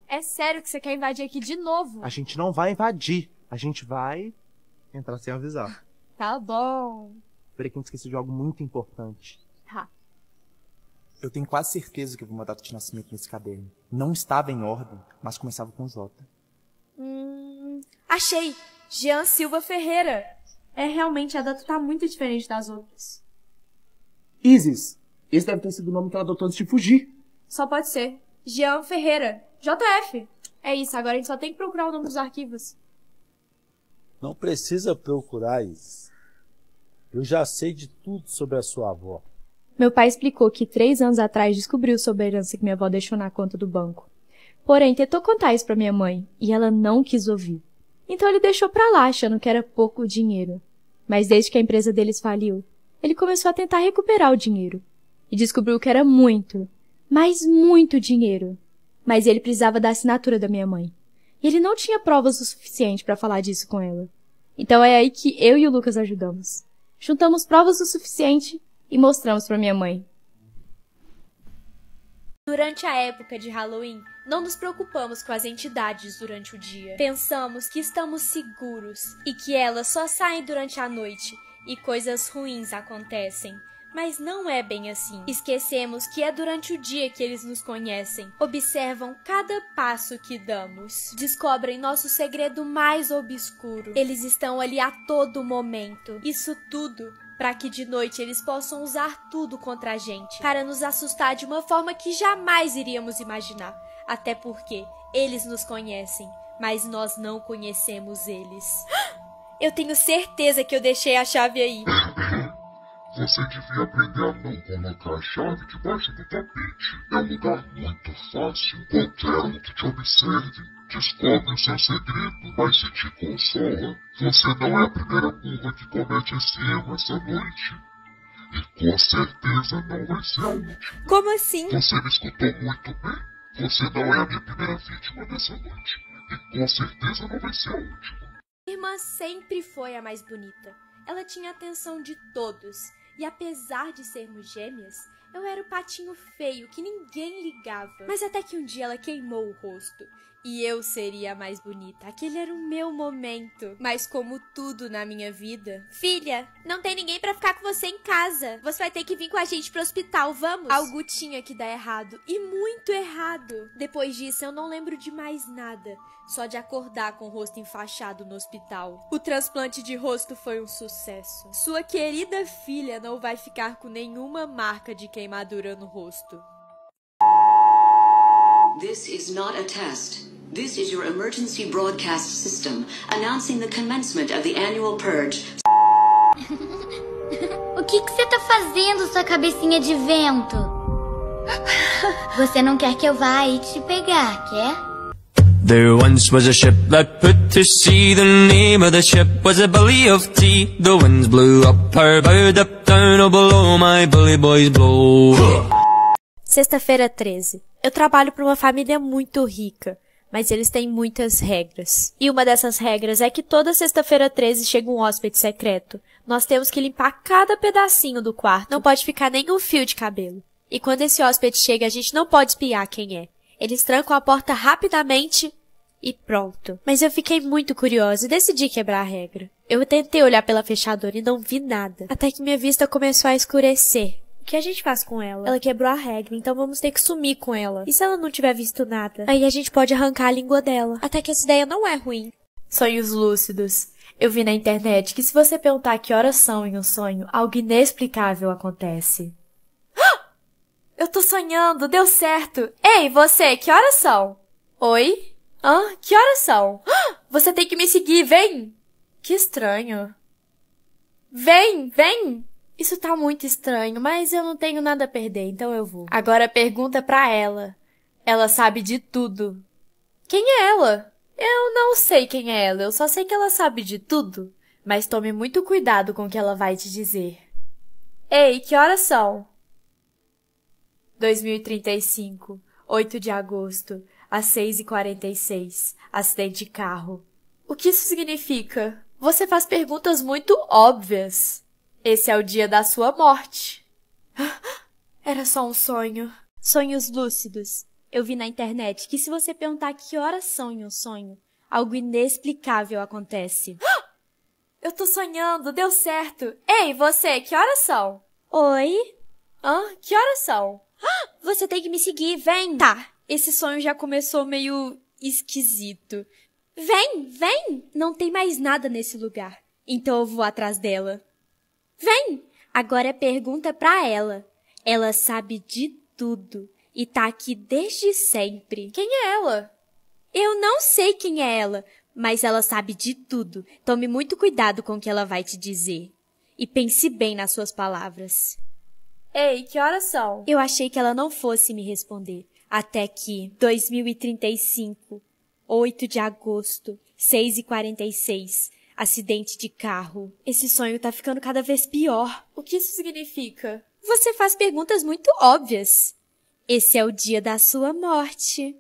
É sério que você quer invadir aqui de novo? A gente não vai invadir. A gente vai entrar sem avisar. Tá bom. Peraí que eu esqueci de algo muito importante. Eu tenho quase certeza que eu vi uma data de nascimento nesse caderno. Não estava em ordem, mas começava com J. Hum, achei! Jean Silva Ferreira. É realmente a data tá muito diferente das outras. Isis, esse deve ter sido o nome que ela adotou antes de fugir. Só pode ser. Jean Ferreira. JF. É isso, agora a gente só tem que procurar o nome dos arquivos. Não precisa procurar, Isis. Eu já sei de tudo sobre a sua avó. Meu pai explicou que três anos atrás descobriu sobre a herança que minha avó deixou na conta do banco. Porém, tentou contar isso para minha mãe e ela não quis ouvir. Então ele deixou para lá, achando que era pouco dinheiro. Mas desde que a empresa deles faliu, ele começou a tentar recuperar o dinheiro e descobriu que era muito, mas muito dinheiro. Mas ele precisava da assinatura da minha mãe. E ele não tinha provas o suficiente para falar disso com ela. Então é aí que eu e o Lucas ajudamos. Juntamos provas o suficiente e mostramos para minha mãe. Durante a época de Halloween, não nos preocupamos com as entidades durante o dia. Pensamos que estamos seguros e que elas só saem durante a noite e coisas ruins acontecem. Mas não é bem assim. Esquecemos que é durante o dia que eles nos conhecem, observam cada passo que damos, descobrem nosso segredo mais obscuro. Eles estão ali a todo momento. Isso tudo para que de noite eles possam usar tudo contra a gente, para nos assustar de uma forma que jamais iríamos imaginar. Até porque eles nos conhecem, mas nós não conhecemos eles. <gasps> Eu tenho certeza que eu deixei a chave aí. <coughs> Você devia aprender a não colocar a chave debaixo do tapete. É um lugar muito fácil. Qualquer um que te observe descobre o seu segredo, mas se te consola, você não é a primeira burra que comete esse erro essa noite. E com certeza não vai ser a última. Como assim? Você me escutou muito bem. Você não é a minha primeira vítima dessa noite. E com certeza não vai ser a última. irmã sempre foi a mais bonita. Ela tinha a atenção de todos. E apesar de sermos gêmeas, eu era o patinho feio que ninguém ligava. Mas até que um dia ela queimou o rosto e eu seria a mais bonita. Aquele era o meu momento. Mas como tudo na minha vida, filha, não tem ninguém para ficar com você em casa. Você vai ter que vir com a gente pro hospital, vamos? Algo tinha que dar errado e muito errado. Depois disso, eu não lembro de mais nada, só de acordar com o rosto enfaixado no hospital. O transplante de rosto foi um sucesso. Sua querida filha não vai ficar com nenhuma marca de queimadura no rosto. This is not a test. This is your emergency broadcast system announcing the commencement of the annual purge. <laughs> o que você tá fazendo, sua cabecinha de vento? Você não quer que eu vá aí te pegar, quer? There once was a ship that put to sea. The name of the ship was a of tea. The winds blew up her up down, oh below my bully boys blow. Sexta-feira 13. Eu trabalho para uma família muito rica mas eles têm muitas regras. E uma dessas regras é que toda sexta-feira 13 chega um hóspede secreto. Nós temos que limpar cada pedacinho do quarto. Não pode ficar nenhum fio de cabelo. E quando esse hóspede chega, a gente não pode espiar quem é. Eles trancam a porta rapidamente e pronto. Mas eu fiquei muito curiosa e decidi quebrar a regra. Eu tentei olhar pela fechadura e não vi nada, até que minha vista começou a escurecer. O que a gente faz com ela? Ela quebrou a regra, então vamos ter que sumir com ela. E se ela não tiver visto nada? Aí a gente pode arrancar a língua dela. Até que essa ideia não é ruim. Sonhos lúcidos. Eu vi na internet que se você perguntar que horas são em um sonho, algo inexplicável acontece. Ah! Eu tô sonhando, deu certo. Ei, você, que horas são? Oi? Hã? Que horas são? Ah! Você tem que me seguir, vem! Que estranho. Vem, vem! Isso tá muito estranho, mas eu não tenho nada a perder, então eu vou. Agora pergunta pra ela. Ela sabe de tudo. Quem é ela? Eu não sei quem é ela, eu só sei que ela sabe de tudo. Mas tome muito cuidado com o que ela vai te dizer. Ei, que horas são? 2035, 8 de agosto, às 6h46, acidente de carro. O que isso significa? Você faz perguntas muito óbvias. Esse é o dia da sua morte. <gasps> Era só um sonho. Sonhos lúcidos. Eu vi na internet que se você perguntar que horas em um sonho, algo inexplicável acontece. <gasps> Eu tô sonhando, deu certo. Ei, você, que horas são? Oi? Hã? Que horas são? <gasps> Você tem que me seguir, vem! Tá, esse sonho já começou meio esquisito. Vem, vem! Não tem mais nada nesse lugar. Então eu vou atrás dela. Vem! Agora é pergunta pra ela. Ela sabe de tudo e tá aqui desde sempre. Quem é ela? Eu não sei quem é ela, mas ela sabe de tudo. Tome muito cuidado com o que ela vai te dizer. E pense bem nas suas palavras. Ei, que horas são? Eu achei que ela não fosse me responder. Até que 2035, 8 de agosto, 6h46 acidente de carro. Esse sonho tá ficando cada vez pior. O que isso significa? Você faz perguntas muito óbvias. Esse é o dia da sua morte.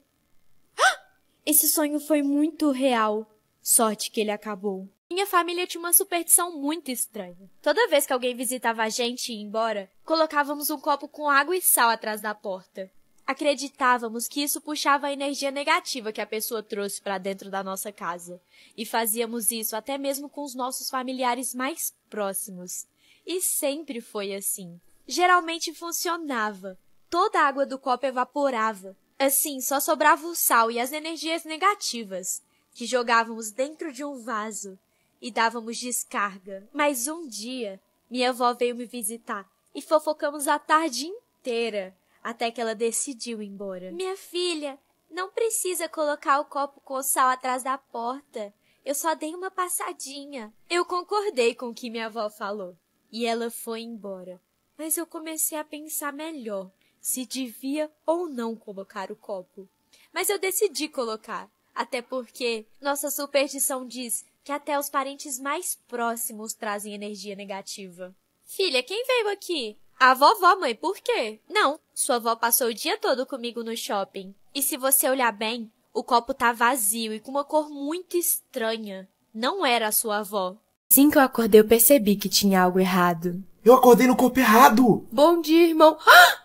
Ah! Esse sonho foi muito real. Sorte que ele acabou. Minha família tinha uma superstição muito estranha. Toda vez que alguém visitava a gente e ia embora, colocávamos um copo com água e sal atrás da porta. Acreditávamos que isso puxava a energia negativa que a pessoa trouxe para dentro da nossa casa, e fazíamos isso até mesmo com os nossos familiares mais próximos. E sempre foi assim. Geralmente funcionava. Toda a água do copo evaporava. Assim, só sobrava o sal e as energias negativas, que jogávamos dentro de um vaso e dávamos descarga. Mas um dia, minha avó veio me visitar e fofocamos a tarde inteira até que ela decidiu ir embora. Minha filha, não precisa colocar o copo com sal atrás da porta. Eu só dei uma passadinha. Eu concordei com o que minha avó falou. E ela foi embora. Mas eu comecei a pensar melhor se devia ou não colocar o copo. Mas eu decidi colocar, até porque nossa superstição diz que até os parentes mais próximos trazem energia negativa. Filha, quem veio aqui? A vovó, mãe, por quê? Não, sua avó passou o dia todo comigo no shopping. E se você olhar bem, o copo tá vazio e com uma cor muito estranha. Não era a sua avó. Assim que eu acordei, eu percebi que tinha algo errado. Eu acordei no corpo errado! Bom dia, irmão. Ah!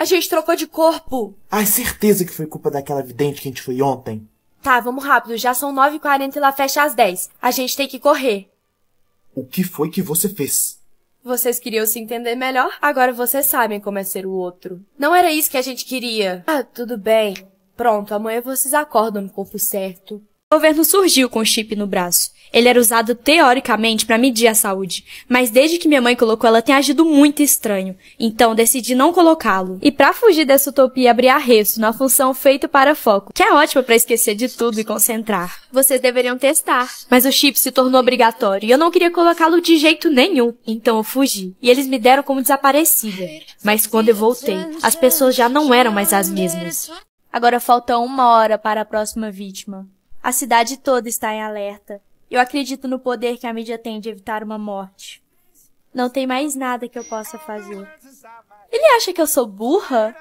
A gente trocou de corpo! Ai, certeza que foi culpa daquela vidente que a gente foi ontem. Tá, vamos rápido. Já são 9h40 e lá fecha às 10. A gente tem que correr. O que foi que você fez? Vocês queriam se entender melhor, agora vocês sabem como é ser o outro. Não era isso que a gente queria. Ah, tudo bem. Pronto, amanhã vocês acordam no corpo certo. O governo surgiu com o chip no braço. Ele era usado teoricamente para medir a saúde, mas desde que minha mãe colocou ela tem agido muito estranho, então decidi não colocá-lo. E para fugir dessa utopia, abri a resto na função feito para foco, que é ótima para esquecer de tudo e concentrar. Vocês deveriam testar. Mas o chip se tornou obrigatório e eu não queria colocá-lo de jeito nenhum, então eu fugi. E eles me deram como desaparecida. Mas quando eu voltei, as pessoas já não eram mais as mesmas. Agora falta uma hora para a próxima vítima. A cidade toda está em alerta. Eu acredito no poder que a mídia tem de evitar uma morte. Não tem mais nada que eu possa fazer. Ele acha que eu sou burra?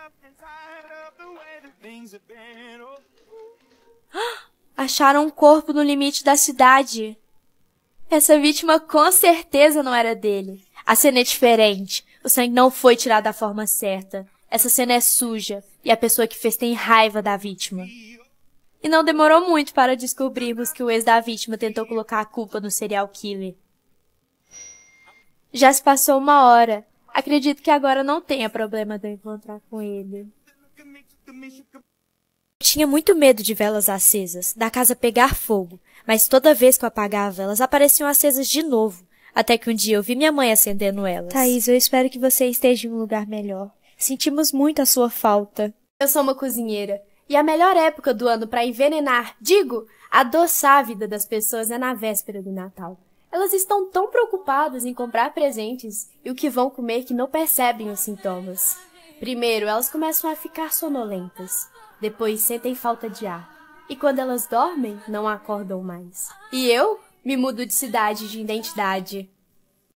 <gasps> Acharam um corpo no limite da cidade. Essa vítima com certeza não era dele. A cena é diferente. O sangue não foi tirado da forma certa. Essa cena é suja e a pessoa que fez tem raiva da vítima. E não demorou muito para descobrirmos que o ex da vítima tentou colocar a culpa no serial killer. Já se passou uma hora. Acredito que agora não tenha problema de eu encontrar com ele. Eu tinha muito medo de velas acesas, da casa pegar fogo, mas toda vez que eu apagava elas, apareciam acesas de novo, até que um dia eu vi minha mãe acendendo elas. Thaís, eu espero que você esteja em um lugar melhor. Sentimos muito a sua falta. Eu sou uma cozinheira. E a melhor época do ano para envenenar, digo, adoçar a vida das pessoas é na véspera do Natal. Elas estão tão preocupadas em comprar presentes e o que vão comer que não percebem os sintomas. Primeiro, elas começam a ficar sonolentas. Depois, sentem falta de ar. E quando elas dormem, não acordam mais. E eu me mudo de cidade de identidade.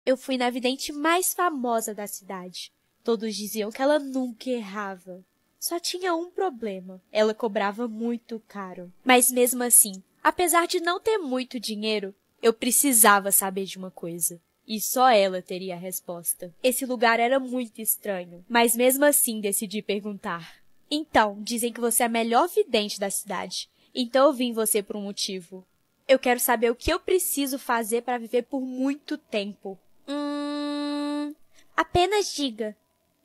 Eu fui na vidente mais famosa da cidade. Todos diziam que ela nunca errava. Só tinha um problema: ela cobrava muito caro. Mas mesmo assim, apesar de não ter muito dinheiro, eu precisava saber de uma coisa. E só ela teria a resposta. Esse lugar era muito estranho, mas mesmo assim decidi perguntar. Então, dizem que você é a melhor vidente da cidade. Então eu vim você por um motivo. Eu quero saber o que eu preciso fazer para viver por muito tempo. Hum. Apenas diga.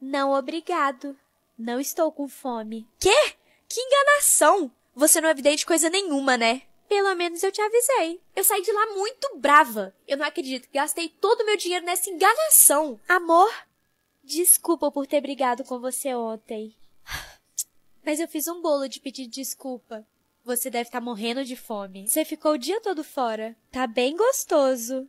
Não obrigado. Não estou com fome. Quê? Que enganação! Você não é de coisa nenhuma, né? Pelo menos eu te avisei. Eu saí de lá muito brava. Eu não acredito. Gastei todo o meu dinheiro nessa enganação. Amor, desculpa por ter brigado com você ontem. Mas eu fiz um bolo de pedir desculpa. Você deve estar tá morrendo de fome. Você ficou o dia todo fora. Tá bem gostoso.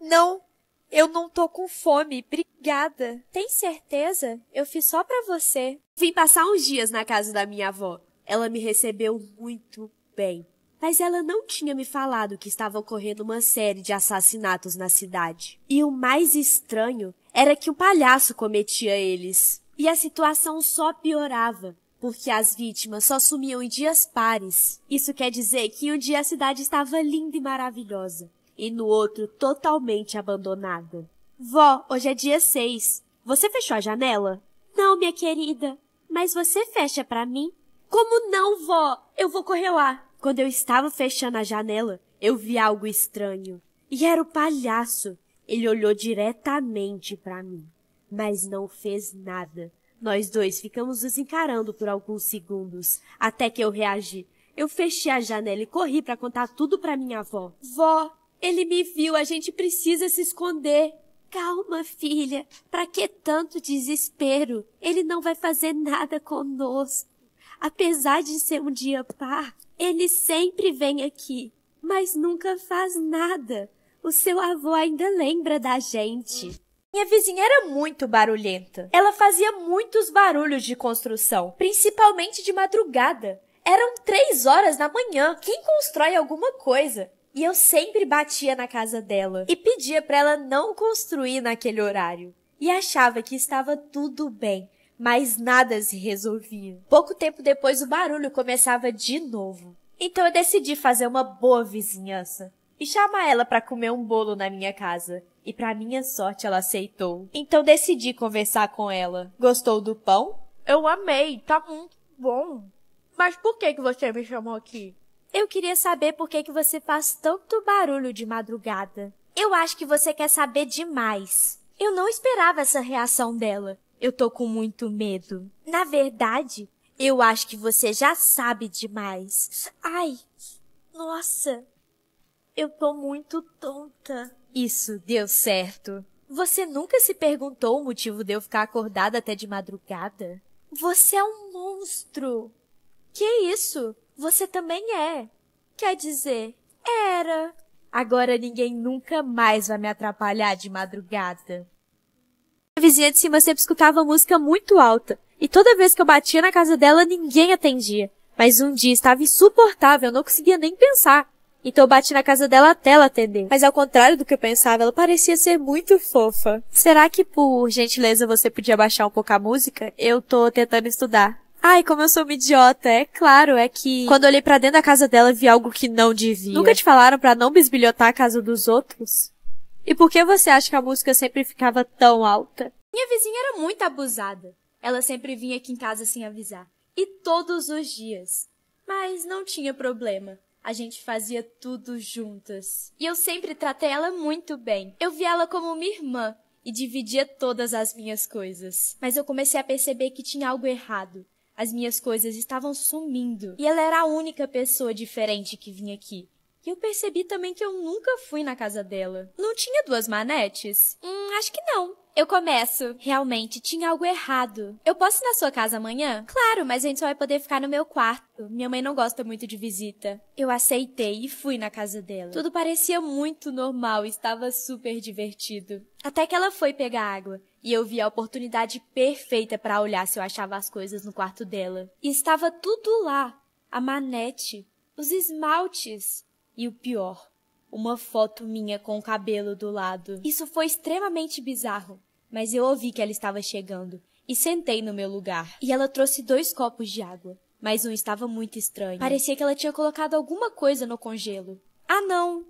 Não eu não tô com fome, obrigada. Tem certeza? Eu fiz só pra você. Vim passar uns dias na casa da minha avó. Ela me recebeu muito bem. Mas ela não tinha me falado que estava ocorrendo uma série de assassinatos na cidade. E o mais estranho era que o palhaço cometia eles. E a situação só piorava, porque as vítimas só sumiam em dias pares. Isso quer dizer que um dia a cidade estava linda e maravilhosa e no outro totalmente abandonada. Vó, hoje é dia seis. Você fechou a janela? Não, minha querida. Mas você fecha para mim? Como não, vó? Eu vou correr lá. Quando eu estava fechando a janela, eu vi algo estranho. E era o palhaço. Ele olhou diretamente para mim, mas não fez nada. Nós dois ficamos nos encarando por alguns segundos, até que eu reagi. Eu fechei a janela e corri para contar tudo para minha avó. Vó, ele me viu, a gente precisa se esconder. Calma, filha. Para que tanto desespero? Ele não vai fazer nada conosco. Apesar de ser um dia par, ele sempre vem aqui, mas nunca faz nada. O seu avô ainda lembra da gente. Minha vizinha era muito barulhenta. Ela fazia muitos barulhos de construção, principalmente de madrugada. Eram três horas da manhã. Quem constrói alguma coisa? E eu sempre batia na casa dela e pedia para ela não construir naquele horário. E achava que estava tudo bem, mas nada se resolvia. Pouco tempo depois o barulho começava de novo. Então eu decidi fazer uma boa vizinhança e chamar ela para comer um bolo na minha casa. E para minha sorte ela aceitou. Então decidi conversar com ela. Gostou do pão? Eu amei, tá muito bom. Mas por que que você me chamou aqui? Eu queria saber por que, que você faz tanto barulho de madrugada. Eu acho que você quer saber demais. Eu não esperava essa reação dela. Eu tô com muito medo. Na verdade, eu acho que você já sabe demais. Ai, nossa, eu tô muito tonta. Isso deu certo. Você nunca se perguntou o motivo de eu ficar acordada até de madrugada? Você é um monstro. Que isso? Você também é. Quer dizer, era. Agora ninguém nunca mais vai me atrapalhar de madrugada. A vizinha de cima sempre escutava música muito alta, e toda vez que eu batia na casa dela, ninguém atendia. Mas um dia estava insuportável, eu não conseguia nem pensar. Então eu bati na casa dela até ela atender. Mas ao contrário do que eu pensava, ela parecia ser muito fofa. Será que por gentileza você podia baixar um pouco a música? Eu tô tentando estudar. Ai, como eu sou uma idiota. É claro, é que quando olhei para dentro da casa dela vi algo que não devia. Nunca te falaram para não bisbilhotar a casa dos outros? E por que você acha que a música sempre ficava tão alta? Minha vizinha era muito abusada. Ela sempre vinha aqui em casa sem avisar. E todos os dias. Mas não tinha problema. A gente fazia tudo juntas. E eu sempre tratei ela muito bem. Eu via ela como minha irmã e dividia todas as minhas coisas. Mas eu comecei a perceber que tinha algo errado as minhas coisas estavam sumindo. E ela era a única pessoa diferente que vinha aqui. E eu percebi também que eu nunca fui na casa dela. Não tinha duas manetes? Hum, acho que não. Eu começo. Realmente, tinha algo errado. Eu posso ir na sua casa amanhã? Claro, mas a gente só vai poder ficar no meu quarto. Minha mãe não gosta muito de visita. Eu aceitei e fui na casa dela. Tudo parecia muito normal, estava super divertido. Até que ela foi pegar água e eu vi a oportunidade perfeita para olhar se eu achava as coisas no quarto dela. E estava tudo lá: a manete, os esmaltes e o pior, uma foto minha com o cabelo do lado. Isso foi extremamente bizarro, mas eu ouvi que ela estava chegando e sentei no meu lugar. E ela trouxe dois copos de água, mas um estava muito estranho. Parecia que ela tinha colocado alguma coisa no congelo. Ah, não!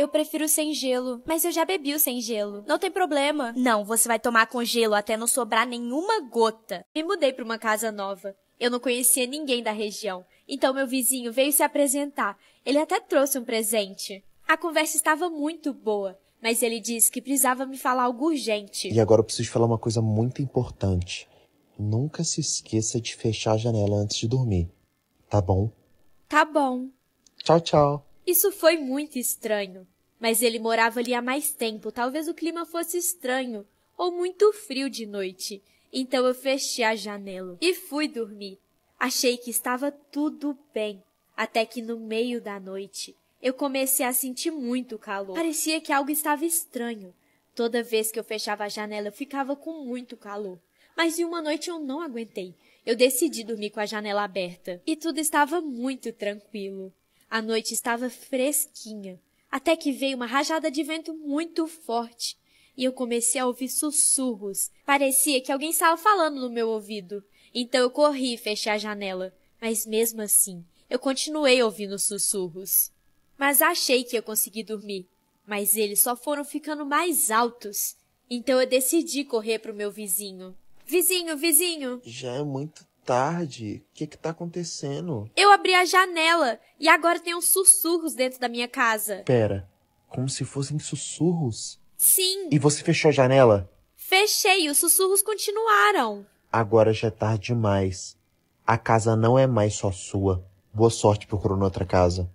Eu prefiro sem gelo. Mas eu já bebi o sem gelo. Não tem problema. Não, você vai tomar com gelo até não sobrar nenhuma gota. Me mudei para uma casa nova. Eu não conhecia ninguém da região. Então meu vizinho veio se apresentar. Ele até trouxe um presente. A conversa estava muito boa, mas ele disse que precisava me falar algo urgente. E agora eu preciso falar uma coisa muito importante. Nunca se esqueça de fechar a janela antes de dormir. Tá bom? Tá bom. Tchau, tchau. Isso foi muito estranho. Mas ele morava ali há mais tempo, talvez o clima fosse estranho ou muito frio de noite. Então eu fechei a janela e fui dormir. Achei que estava tudo bem, até que no meio da noite eu comecei a sentir muito calor. Parecia que algo estava estranho. Toda vez que eu fechava a janela, eu ficava com muito calor. Mas em uma noite eu não aguentei. Eu decidi dormir com a janela aberta e tudo estava muito tranquilo. A noite estava fresquinha, até que veio uma rajada de vento muito forte e eu comecei a ouvir sussurros. Parecia que alguém estava falando no meu ouvido. Então eu corri e fechei a janela, mas mesmo assim, eu continuei ouvindo sussurros. Mas achei que eu consegui dormir, mas eles só foram ficando mais altos. Então eu decidi correr para o meu vizinho. Vizinho, vizinho! Já é muito tarde. O que é que tá acontecendo? Eu abri a janela e agora tem uns sussurros dentro da minha casa. Pera, como se fossem sussurros? Sim. E você fechou a janela? Fechei, os sussurros continuaram. Agora já é tarde demais. A casa não é mais só sua. Boa sorte procurando outra casa.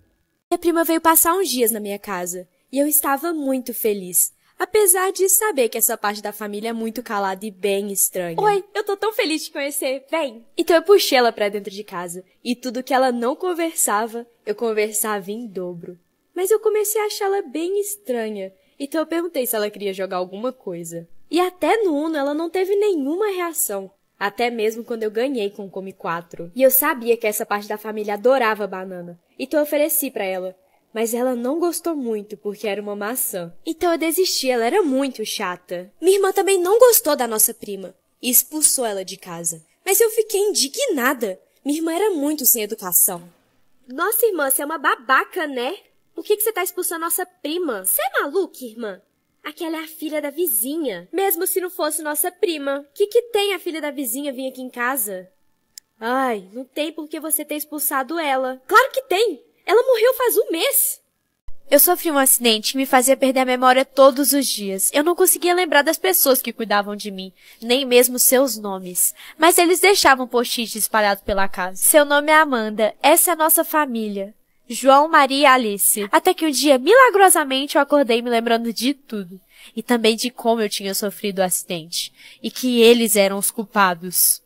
Minha prima veio passar uns dias na minha casa e eu estava muito feliz. Apesar de saber que essa parte da família é muito calada e bem estranha. Oi, eu tô tão feliz de te conhecer, vem! Então eu puxei ela pra dentro de casa, e tudo que ela não conversava, eu conversava em dobro. Mas eu comecei a achá-la bem estranha, então eu perguntei se ela queria jogar alguma coisa. E até no Uno ela não teve nenhuma reação. Até mesmo quando eu ganhei com o Come 4. E eu sabia que essa parte da família adorava banana, então eu ofereci para ela mas ela não gostou muito porque era uma maçã. Então eu desisti, ela era muito chata. Minha irmã também não gostou da nossa prima e expulsou ela de casa. Mas eu fiquei indignada. Minha irmã era muito sem educação. Nossa, irmã, você é uma babaca, né? Por que, que você tá expulsando nossa prima? Você é maluca, irmã? Aquela é a filha da vizinha. Mesmo se não fosse nossa prima. O que, que tem a filha da vizinha vir aqui em casa? Ai, não tem por que você ter expulsado ela. Claro que tem! Ela morreu faz um mês. Eu sofri um acidente que me fazia perder a memória todos os dias. Eu não conseguia lembrar das pessoas que cuidavam de mim, nem mesmo seus nomes. Mas eles deixavam post-it espalhado pela casa. Seu nome é Amanda. Essa é a nossa família. João, Maria e Alice. Até que um dia, milagrosamente, eu acordei me lembrando de tudo. E também de como eu tinha sofrido o acidente. E que eles eram os culpados.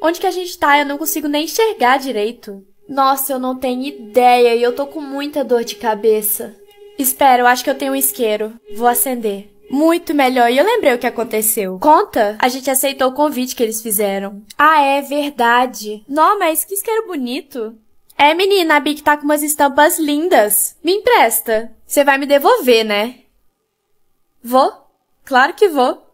Onde que a gente tá? Eu não consigo nem enxergar direito. Nossa, eu não tenho ideia e eu tô com muita dor de cabeça. Espera, eu acho que eu tenho um isqueiro. Vou acender. Muito melhor. E eu lembrei o que aconteceu. Conta? A gente aceitou o convite que eles fizeram. Ah, é verdade. Não, mas que isqueiro bonito. É, menina, a Bic tá com umas estampas lindas. Me empresta. Você vai me devolver, né? Vou? Claro que vou.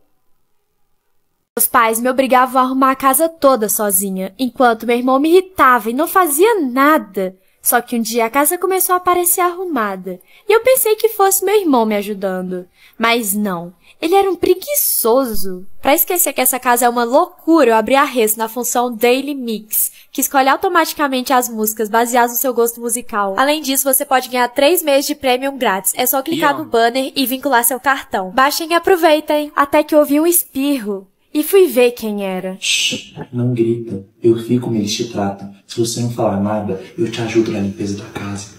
Meus pais me obrigavam a arrumar a casa toda sozinha, enquanto meu irmão me irritava e não fazia nada. Só que um dia a casa começou a parecer arrumada, e eu pensei que fosse meu irmão me ajudando. Mas não, ele era um preguiçoso. Para esquecer que essa casa é uma loucura, eu abri a res na função Daily Mix, que escolhe automaticamente as músicas baseadas no seu gosto musical. Além disso, você pode ganhar 3 meses de premium grátis. É só clicar no banner e vincular seu cartão. Baixem e aproveitem. Até que ouvi um espirro. E fui ver quem era. Shh, não grita. Eu vi como eles te tratam. Se você não falar nada, eu te ajudo na limpeza da casa.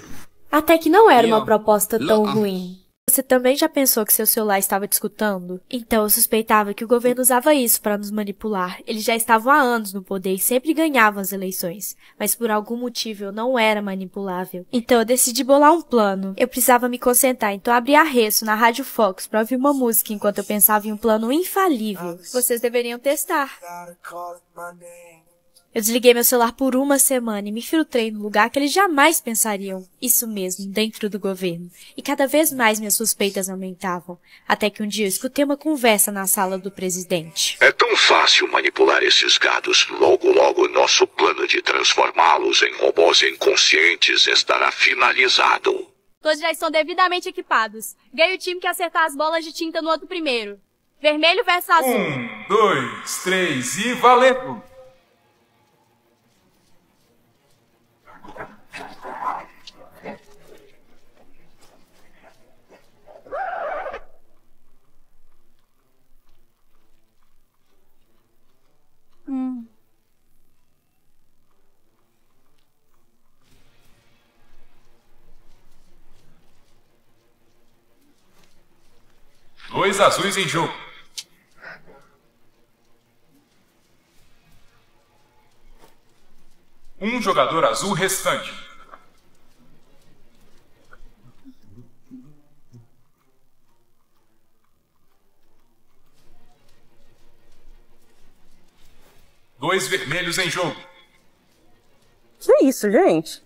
Até que não era uma proposta tão ruim. Você também já pensou que seu celular estava te escutando? Então eu suspeitava que o governo usava isso para nos manipular. Eles já estavam há anos no poder e sempre ganhavam as eleições, mas por algum motivo eu não era manipulável. Então eu decidi bolar um plano. Eu precisava me concentrar, então abri a reço na Rádio Fox para ouvir uma música enquanto eu pensava em um plano infalível. Ah, Vocês deveriam testar. Eu desliguei meu celular por uma semana e me filtrei no lugar que eles jamais pensariam. Isso mesmo, dentro do governo. E cada vez mais minhas suspeitas aumentavam, até que um dia eu escutei uma conversa na sala do presidente. É tão fácil manipular esses gados. Logo, logo, nosso plano de transformá-los em robôs inconscientes estará finalizado. Todos já estão devidamente equipados. Ganha o time que acertar as bolas de tinta no outro primeiro. Vermelho versus azul. Um, dois, três e valeu! Hum. Dois azuis em jogo. Um jogador azul restante. Dois vermelhos em jogo. Que é isso, gente?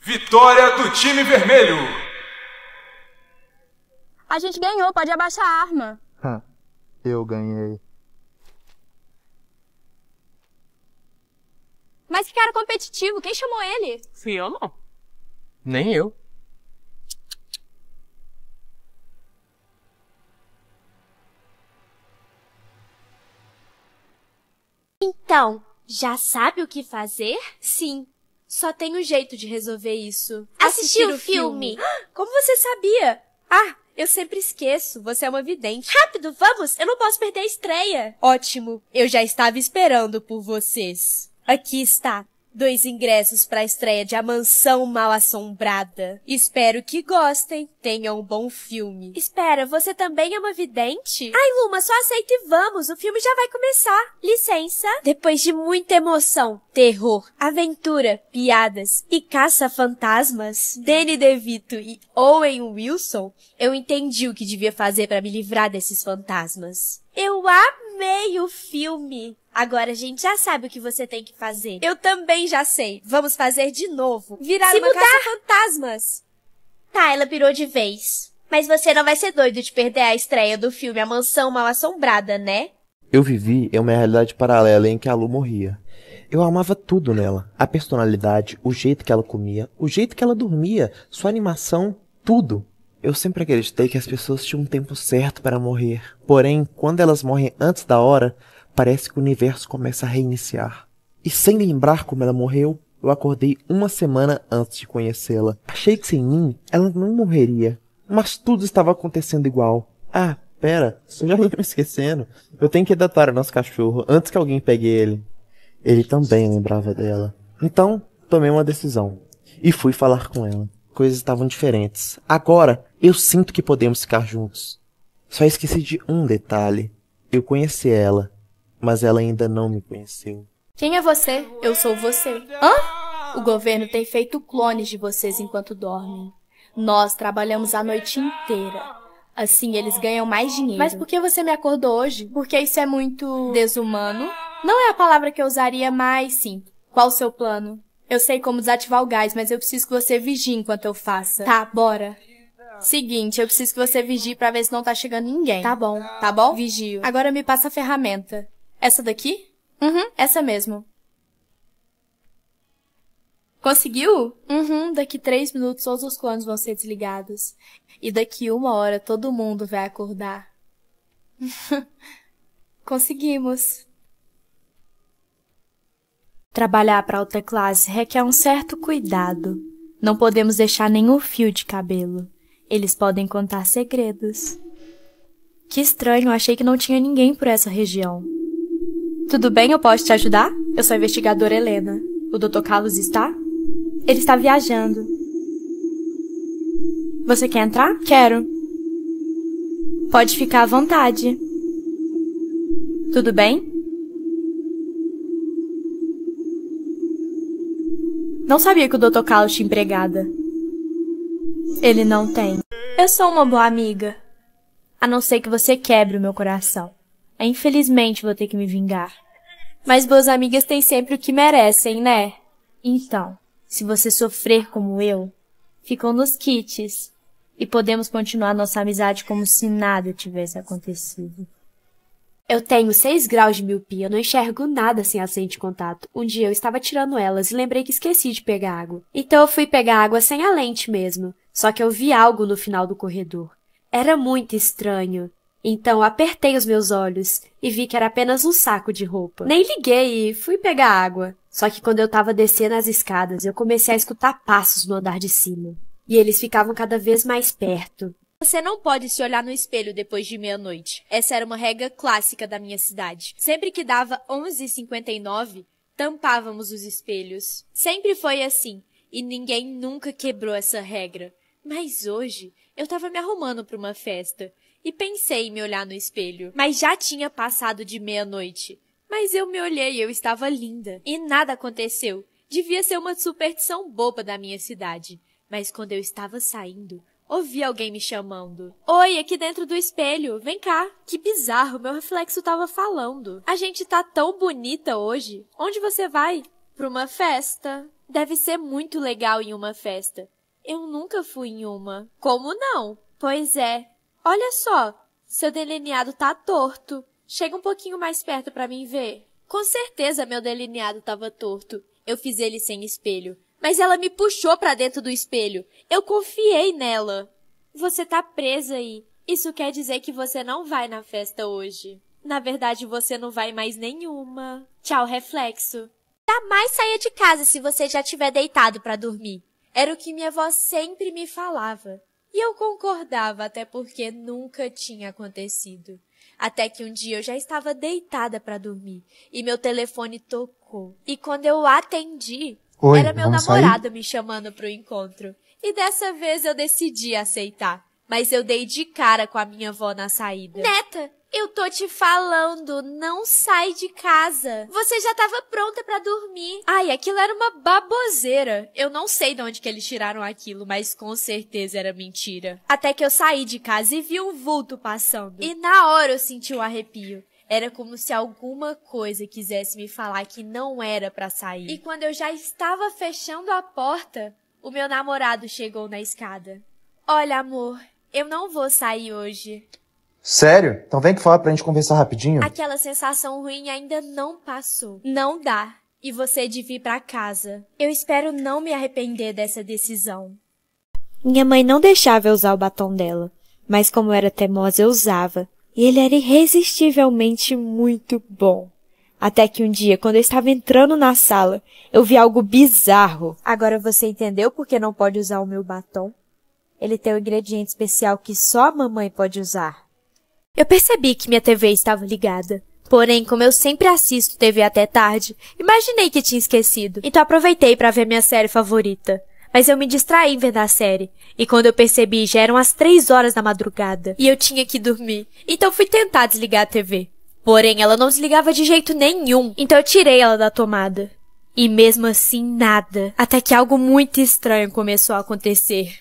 Vitória do time vermelho! A gente ganhou, pode abaixar a arma. Eu ganhei. Mas que cara competitivo, quem chamou ele? Fui eu, não. Nem eu. Então, já sabe o que fazer? Sim. Só tem um jeito de resolver isso. Assistir, Assistir o filme. filme. <gasps> Como você sabia? Ah, eu sempre esqueço. Você é uma vidente. Rápido, vamos! Eu não posso perder a estreia. Ótimo. Eu já estava esperando por vocês. Aqui está dois ingressos para a estreia de A Mansão Mal Assombrada. Espero que gostem, tenham um bom filme. Espera, você também é uma vidente? Ai, Luma, só aceita e vamos, o filme já vai começar. Licença. Depois de muita emoção, terror, aventura, piadas e caça-fantasmas, Danny DeVito e Owen Wilson, eu entendi o que devia fazer para me livrar desses fantasmas. Eu amei o filme! Agora a gente já sabe o que você tem que fazer. Eu também já sei. Vamos fazer de novo. Virar Se uma mudar... caça-fantasmas. Tá, ela pirou de vez. Mas você não vai ser doido de perder a estreia do filme A Mansão Mal Assombrada, né? Eu vivi em é uma realidade paralela em que a Lu morria. Eu amava tudo nela. A personalidade, o jeito que ela comia, o jeito que ela dormia, sua animação, tudo. Eu sempre acreditei que as pessoas tinham um tempo certo para morrer. Porém, quando elas morrem antes da hora, Parece que o universo começa a reiniciar. E sem lembrar como ela morreu, eu acordei uma semana antes de conhecê-la. Achei que sem mim ela não morreria. Mas tudo estava acontecendo igual. Ah, pera, você já ia me esquecendo. Eu tenho que datar o nosso cachorro antes que alguém pegue ele. Ele também lembrava dela. Então, tomei uma decisão. E fui falar com ela. Coisas estavam diferentes. Agora, eu sinto que podemos ficar juntos. Só esqueci de um detalhe. Eu conheci ela mas ela ainda não me conheceu. Quem é você? Eu sou você. Hã? O governo tem feito clones de vocês enquanto dormem. Nós trabalhamos a noite inteira. Assim eles ganham mais dinheiro. Mas por que você me acordou hoje? Porque isso é muito desumano? Não é a palavra que eu usaria, mas sim. Qual o seu plano? Eu sei como desativar o gás, mas eu preciso que você vigie enquanto eu faça. Tá, bora. Seguinte, eu preciso que você vigie para ver se não tá chegando ninguém. Tá bom. Tá bom? Vigio. Agora me passa a ferramenta. Essa daqui? Uhum, essa mesmo. Conseguiu? Uhum, daqui três minutos todos os clones vão ser desligados. E daqui uma hora todo mundo vai acordar. <laughs> Conseguimos. Trabalhar para alta classe requer um certo cuidado. Não podemos deixar nenhum fio de cabelo. Eles podem contar segredos. Que estranho, achei que não tinha ninguém por essa região. Tudo bem, eu posso te ajudar? Eu sou a investigadora Helena. O Dr. Carlos está? Ele está viajando. Você quer entrar? Quero. Pode ficar à vontade. Tudo bem? Não sabia que o Dr. Carlos tinha empregada. Ele não tem. Eu sou uma boa amiga. A não ser que você quebre o meu coração. Infelizmente vou ter que me vingar. Mas boas amigas têm sempre o que merecem, né? Então, se você sofrer como eu, ficam nos kits e podemos continuar nossa amizade como se nada tivesse acontecido. Eu tenho seis graus de miopia, não enxergo nada sem a de contato. Um dia eu estava tirando elas e lembrei que esqueci de pegar água. Então eu fui pegar água sem a lente mesmo. Só que eu vi algo no final do corredor. Era muito estranho. Então apertei os meus olhos e vi que era apenas um saco de roupa. Nem liguei e fui pegar água. Só que quando eu tava descendo as escadas, eu comecei a escutar passos no andar de cima. E eles ficavam cada vez mais perto. Você não pode se olhar no espelho depois de meia-noite. Essa era uma regra clássica da minha cidade. Sempre que dava 11h59, tampávamos os espelhos. Sempre foi assim, e ninguém nunca quebrou essa regra. Mas hoje, eu tava me arrumando para uma festa e pensei em me olhar no espelho, mas já tinha passado de meia-noite. Mas eu me olhei e eu estava linda. E nada aconteceu. Devia ser uma superstição boba da minha cidade. Mas quando eu estava saindo, ouvi alguém me chamando. Oi, aqui dentro do espelho, vem cá. Que bizarro, meu reflexo tava falando. A gente tá tão bonita hoje. Onde você vai? Pra uma festa. Deve ser muito legal em uma festa. Eu nunca fui em uma. Como não? Pois é, Olha só, seu delineado tá torto. Chega um pouquinho mais perto para mim ver. Com certeza meu delineado tava torto. Eu fiz ele sem espelho. Mas ela me puxou para dentro do espelho. Eu confiei nela. Você tá presa aí. Isso quer dizer que você não vai na festa hoje. Na verdade, você não vai mais nenhuma. Tchau, reflexo. Jamais saia de casa se você já tiver deitado para dormir. Era o que minha avó sempre me falava. E eu concordava, até porque nunca tinha acontecido. Até que um dia eu já estava deitada para dormir e meu telefone tocou. E quando eu atendi, Oi, era meu namorado sair? me chamando para o encontro. E dessa vez eu decidi aceitar mas eu dei de cara com a minha avó na saída. Neta, eu tô te falando, não sai de casa. Você já tava pronta para dormir. Ai, aquilo era uma baboseira. Eu não sei de onde que eles tiraram aquilo, mas com certeza era mentira. Até que eu saí de casa e vi um vulto passando. E na hora eu senti um arrepio. Era como se alguma coisa quisesse me falar que não era para sair. E quando eu já estava fechando a porta, o meu namorado chegou na escada. Olha, amor, eu não vou sair hoje. Sério? Então vem que fala pra gente conversar rapidinho. Aquela sensação ruim ainda não passou. Não dá. E você de vir pra casa. Eu espero não me arrepender dessa decisão. Minha mãe não deixava eu usar o batom dela, mas como eu era teimosa eu usava, e ele era irresistivelmente muito bom. Até que um dia, quando eu estava entrando na sala, eu vi algo bizarro. Agora você entendeu por que não pode usar o meu batom? Ele tem um ingrediente especial que só a mamãe pode usar. Eu percebi que minha TV estava ligada. Porém, como eu sempre assisto TV até tarde, imaginei que tinha esquecido. Então aproveitei para ver minha série favorita. Mas eu me distraí em ver a série. E quando eu percebi, já eram as três horas da madrugada. E eu tinha que dormir. Então fui tentar desligar a TV. Porém, ela não desligava de jeito nenhum. Então eu tirei ela da tomada. E mesmo assim, nada. Até que algo muito estranho começou a acontecer.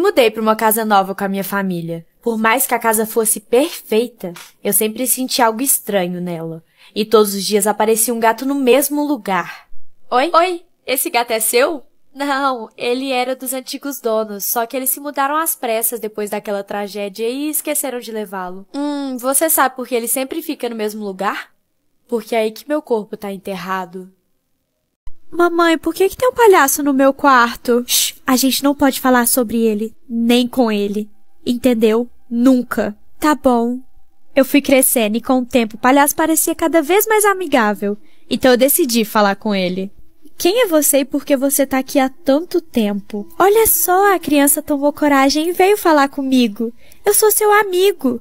Mudei para uma casa nova com a minha família. Por mais que a casa fosse perfeita, eu sempre senti algo estranho nela. E todos os dias aparecia um gato no mesmo lugar. Oi? Oi, esse gato é seu? Não, ele era dos antigos donos, só que eles se mudaram às pressas depois daquela tragédia e esqueceram de levá-lo. Hum, você sabe por que ele sempre fica no mesmo lugar? Porque é aí que meu corpo tá enterrado, Mamãe, por que, que tem um palhaço no meu quarto? Shh, a gente não pode falar sobre ele, nem com ele. Entendeu? Nunca. Tá bom. Eu fui crescendo e com o tempo o palhaço parecia cada vez mais amigável, então eu decidi falar com ele. Quem é você e por que você tá aqui há tanto tempo? Olha só, a criança tomou coragem e veio falar comigo. Eu sou seu amigo.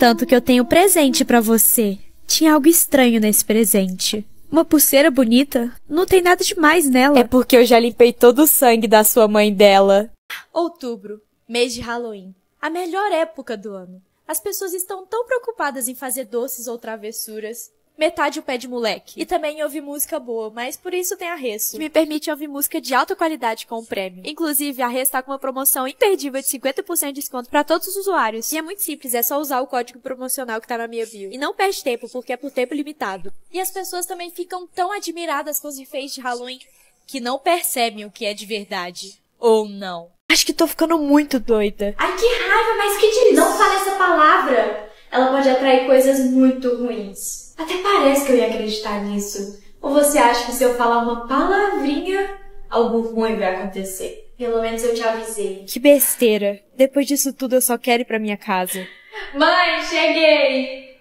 Tanto que eu tenho presente para você. Tinha algo estranho nesse presente uma pulseira bonita. Não tem nada demais nela. É porque eu já limpei todo o sangue da sua mãe dela. Outubro, mês de Halloween. A melhor época do ano. As pessoas estão tão preocupadas em fazer doces ou travessuras metade o pé de moleque. E também ouvi música boa, mas por isso tem a Resso, que me permite ouvir música de alta qualidade com o prêmio. Inclusive, a Resso tá com uma promoção imperdível de 50% de desconto para todos os usuários. E é muito simples, é só usar o código promocional que tá na minha bio. E não perde tempo, porque é por tempo limitado. E as pessoas também ficam tão admiradas com os efeitos de Halloween que não percebem o que é de verdade. Ou não. Acho que tô ficando muito doida. Ai, que raiva, mas que diz? Não fala essa palavra ela pode atrair coisas muito ruins. Até parece que eu ia acreditar nisso. Ou você acha que se eu falar uma palavrinha, algo ruim vai acontecer? Pelo menos eu te avisei. Que besteira. Depois disso tudo eu só quero ir pra minha casa. Mãe, cheguei!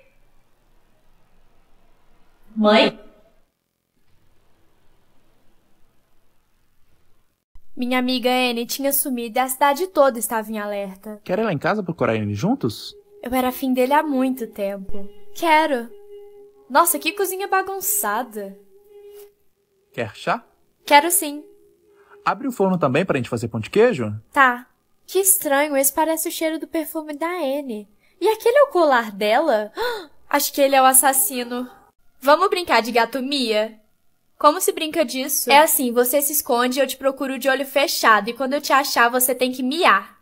Mãe? Minha amiga Anne tinha sumido e a cidade toda estava em alerta. Quer ir lá em casa procurar Anne juntos? Eu era afim dele há muito tempo. Quero. Nossa, que cozinha bagunçada. Quer chá? Quero sim. Abre o forno também pra gente fazer pão de queijo? Tá. Que estranho, esse parece o cheiro do perfume da Anne. E aquele é o colar dela? <gasps> Acho que ele é o assassino. Vamos brincar de gato Mia? Como se brinca disso? É assim, você se esconde e eu te procuro de olho fechado, e quando eu te achar, você tem que miar.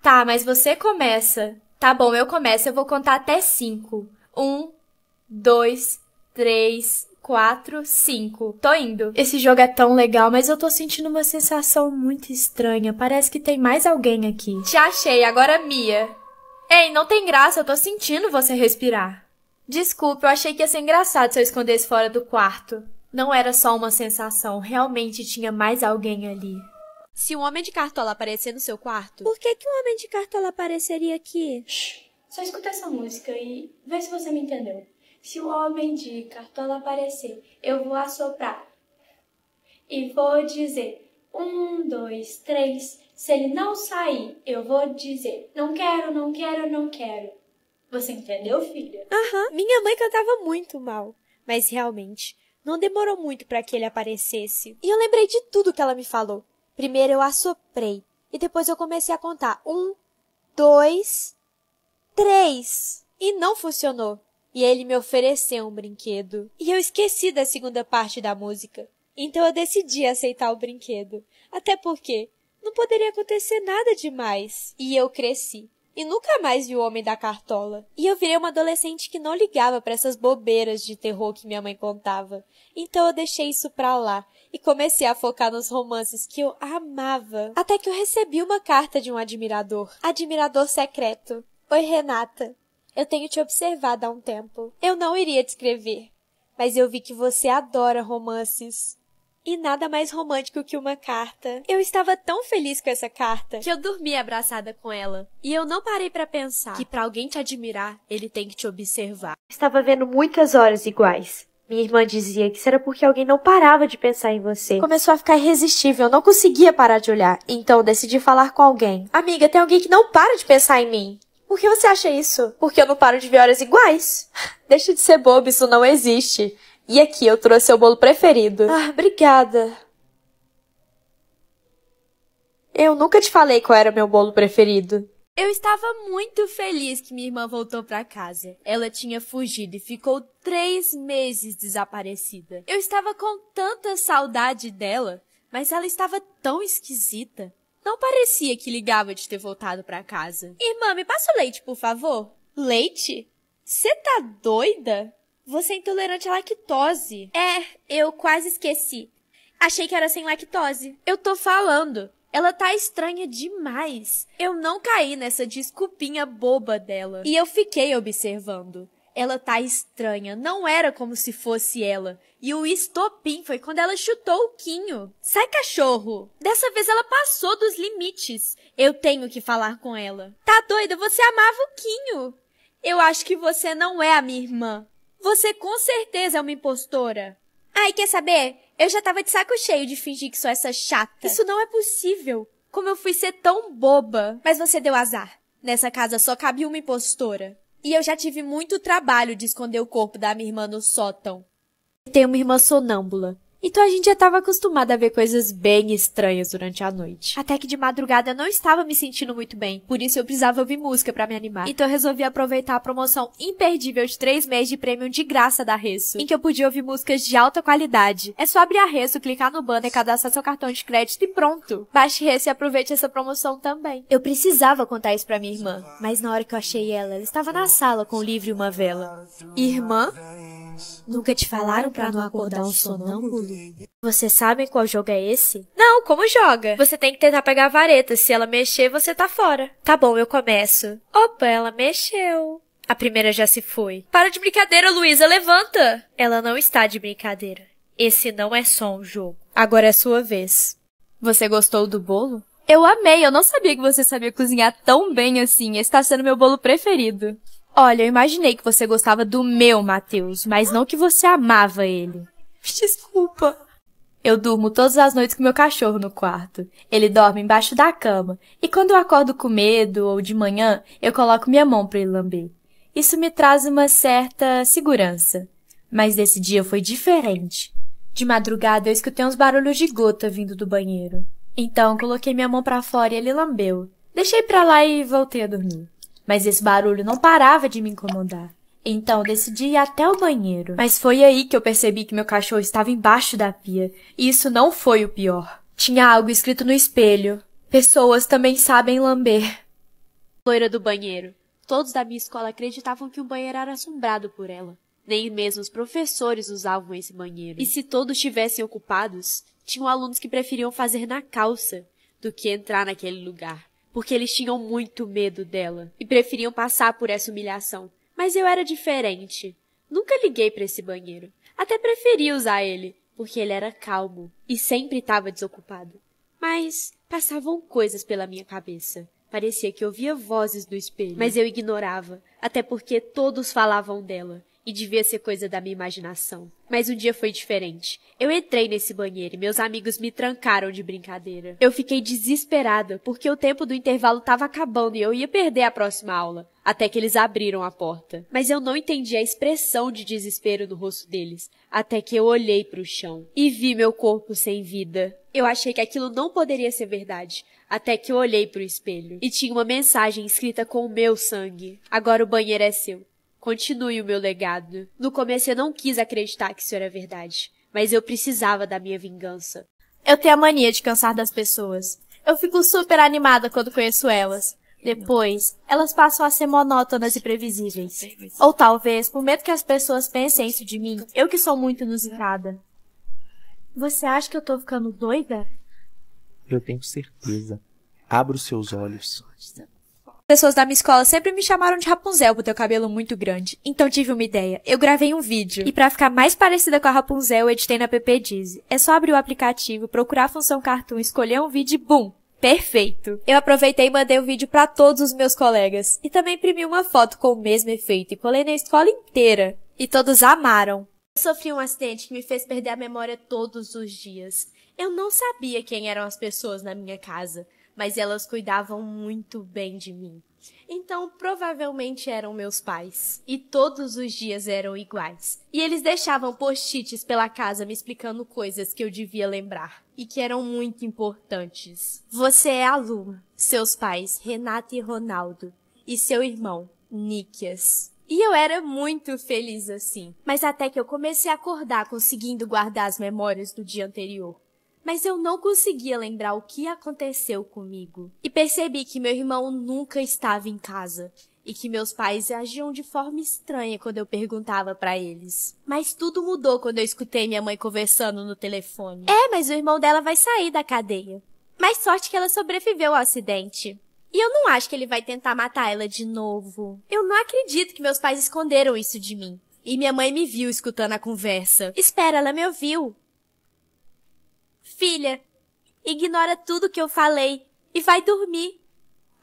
Tá, mas você começa. Tá bom, eu começo. Eu vou contar até cinco. Um, dois, três, quatro, cinco. Tô indo. Esse jogo é tão legal, mas eu tô sentindo uma sensação muito estranha. Parece que tem mais alguém aqui. Te achei, agora Mia. Ei, não tem graça, eu tô sentindo você respirar. Desculpa, eu achei que ia ser engraçado se eu escondesse fora do quarto. Não era só uma sensação, realmente tinha mais alguém ali. Se um homem de cartola aparecer no seu quarto. Por que, que um homem de cartola apareceria aqui? Shhh. Só escuta essa música e vê se você me entendeu. Se o homem de cartola aparecer, eu vou assoprar. E vou dizer: um, dois, três. Se ele não sair, eu vou dizer: não quero, não quero, não quero. Você entendeu, filha? Aham. Minha mãe cantava muito mal. Mas realmente, não demorou muito para que ele aparecesse. E eu lembrei de tudo que ela me falou. Primeiro eu assoprei e depois eu comecei a contar. Um, dois, três. E não funcionou. E ele me ofereceu um brinquedo. E eu esqueci da segunda parte da música. Então eu decidi aceitar o brinquedo. Até porque não poderia acontecer nada demais. E eu cresci e nunca mais vi o Homem da Cartola. E eu virei uma adolescente que não ligava para essas bobeiras de terror que minha mãe contava. Então eu deixei isso pra lá e comecei a focar nos romances que eu amava. Até que eu recebi uma carta de um admirador. Admirador secreto. Oi, Renata. Eu tenho te observado há um tempo. Eu não iria te escrever, mas eu vi que você adora romances e nada mais romântico que uma carta. Eu estava tão feliz com essa carta que eu dormi abraçada com ela. E eu não parei para pensar que para alguém te admirar, ele tem que te observar. Estava vendo muitas horas iguais. Minha irmã dizia que isso era porque alguém não parava de pensar em você. Começou a ficar irresistível, eu não conseguia parar de olhar. Então decidi falar com alguém. Amiga, tem alguém que não para de pensar em mim. Por que você acha isso? Porque eu não paro de ver horas iguais. <laughs> Deixa de ser bobo, isso não existe. E aqui eu trouxe seu bolo preferido. Ah, obrigada. Eu nunca te falei qual era meu bolo preferido. Eu estava muito feliz que minha irmã voltou para casa. Ela tinha fugido e ficou três meses desaparecida. Eu estava com tanta saudade dela, mas ela estava tão esquisita. Não parecia que ligava de ter voltado para casa. Irmã, me passa o leite, por favor. Leite? Você tá doida? Você é intolerante à lactose. É, eu quase esqueci. Achei que era sem lactose. Eu tô falando. Ela tá estranha demais. Eu não caí nessa desculpinha boba dela. E eu fiquei observando. Ela tá estranha. Não era como se fosse ela. E o estopim foi quando ela chutou o Quinho. Sai, cachorro! Dessa vez ela passou dos limites. Eu tenho que falar com ela. Tá doida? Você amava o Quinho. Eu acho que você não é a minha irmã. Você com certeza é uma impostora. Ai, quer saber? Eu já tava de saco cheio de fingir que sou essa chata. Isso não é possível. Como eu fui ser tão boba. Mas você deu azar. Nessa casa só cabe uma impostora. E eu já tive muito trabalho de esconder o corpo da minha irmã no sótão. Tenho uma irmã sonâmbula. Então a gente já estava acostumada a ver coisas bem estranhas durante a noite. Até que de madrugada eu não estava me sentindo muito bem, por isso eu precisava ouvir música para me animar. Então eu resolvi aproveitar a promoção imperdível de 3 meses de prêmio de graça da Resso, em que eu podia ouvir músicas de alta qualidade. É só abrir a Resso, clicar no banner, cadastrar seu cartão de crédito e pronto. Baixe Resso e aproveite essa promoção também. Eu precisava contar isso para minha irmã, mas na hora que eu achei ela, ela estava na sala com o livro e uma vela. Irmã? Nunca te falaram para não acordar um sonão? Vocês sabem qual jogo é esse? Não, como joga? Você tem que tentar pegar a vareta. Se ela mexer, você tá fora. Tá bom, eu começo. Opa, ela mexeu. A primeira já se foi. Para de brincadeira, Luísa, levanta! Ela não está de brincadeira. Esse não é só um jogo. Agora é sua vez. Você gostou do bolo? Eu amei, eu não sabia que você sabia cozinhar tão bem assim. Esse tá sendo meu bolo preferido. Olha, eu imaginei que você gostava do meu Matheus, mas não que você amava ele. Desculpa. Eu durmo todas as noites com meu cachorro no quarto. Ele dorme embaixo da cama, e quando eu acordo com medo ou de manhã, eu coloco minha mão para ele lamber. Isso me traz uma certa segurança. Mas desse dia foi diferente. De madrugada eu escutei uns barulhos de gota vindo do banheiro. Então coloquei minha mão para fora e ele lambeu. Deixei pra lá e voltei a dormir mas esse barulho não parava de me incomodar. Então decidi ir até o banheiro. Mas foi aí que eu percebi que meu cachorro estava embaixo da pia. E isso não foi o pior. Tinha algo escrito no espelho. Pessoas também sabem lamber. Loira do banheiro. Todos da minha escola acreditavam que o banheiro era assombrado por ela. Nem mesmo os professores usavam esse banheiro. E se todos estivessem ocupados, tinham alunos que preferiam fazer na calça do que entrar naquele lugar porque eles tinham muito medo dela e preferiam passar por essa humilhação. Mas eu era diferente. Nunca liguei para esse banheiro. Até preferia usar ele, porque ele era calmo e sempre estava desocupado. Mas passavam coisas pela minha cabeça. Parecia que ouvia vozes do espelho, mas eu ignorava, até porque todos falavam dela e devia ser coisa da minha imaginação. Mas um dia foi diferente. Eu entrei nesse banheiro e meus amigos me trancaram de brincadeira. Eu fiquei desesperada porque o tempo do intervalo estava acabando e eu ia perder a próxima aula. Até que eles abriram a porta. Mas eu não entendi a expressão de desespero no rosto deles. Até que eu olhei para o chão e vi meu corpo sem vida. Eu achei que aquilo não poderia ser verdade, até que eu olhei para o espelho e tinha uma mensagem escrita com o meu sangue. Agora o banheiro é seu. Continue o meu legado. No começo eu não quis acreditar que isso era verdade, mas eu precisava da minha vingança. Eu tenho a mania de cansar das pessoas. Eu fico super animada quando conheço elas. Depois, elas passam a ser monótonas e previsíveis. Ou talvez, por medo que as pessoas pensem isso de mim, eu que sou muito inusitada. Você acha que eu tô ficando doida? Eu tenho certeza. Abra os seus olhos. Pessoas da minha escola sempre me chamaram de Rapunzel por ter o cabelo muito grande. Então tive uma ideia. Eu gravei um vídeo. E para ficar mais parecida com a Rapunzel, eu editei na PP Dizzy. É só abrir o aplicativo, procurar a função Cartoon, escolher um vídeo e bum! Perfeito! Eu aproveitei e mandei o um vídeo para todos os meus colegas. E também imprimi uma foto com o mesmo efeito e colei na escola inteira. E todos amaram. Eu sofri um acidente que me fez perder a memória todos os dias. Eu não sabia quem eram as pessoas na minha casa mas elas cuidavam muito bem de mim. Então, provavelmente eram meus pais. E todos os dias eram iguais. E eles deixavam post-its pela casa me explicando coisas que eu devia lembrar e que eram muito importantes. Você é a Lua, seus pais, Renata e Ronaldo, e seu irmão, Níquias. E eu era muito feliz assim. Mas até que eu comecei a acordar conseguindo guardar as memórias do dia anterior mas eu não conseguia lembrar o que aconteceu comigo. E percebi que meu irmão nunca estava em casa e que meus pais agiam de forma estranha quando eu perguntava para eles. Mas tudo mudou quando eu escutei minha mãe conversando no telefone. É, mas o irmão dela vai sair da cadeia. Mais sorte que ela sobreviveu ao acidente. E eu não acho que ele vai tentar matar ela de novo. Eu não acredito que meus pais esconderam isso de mim. E minha mãe me viu escutando a conversa. Espera, ela me ouviu. Filha, ignora tudo que eu falei e vai dormir.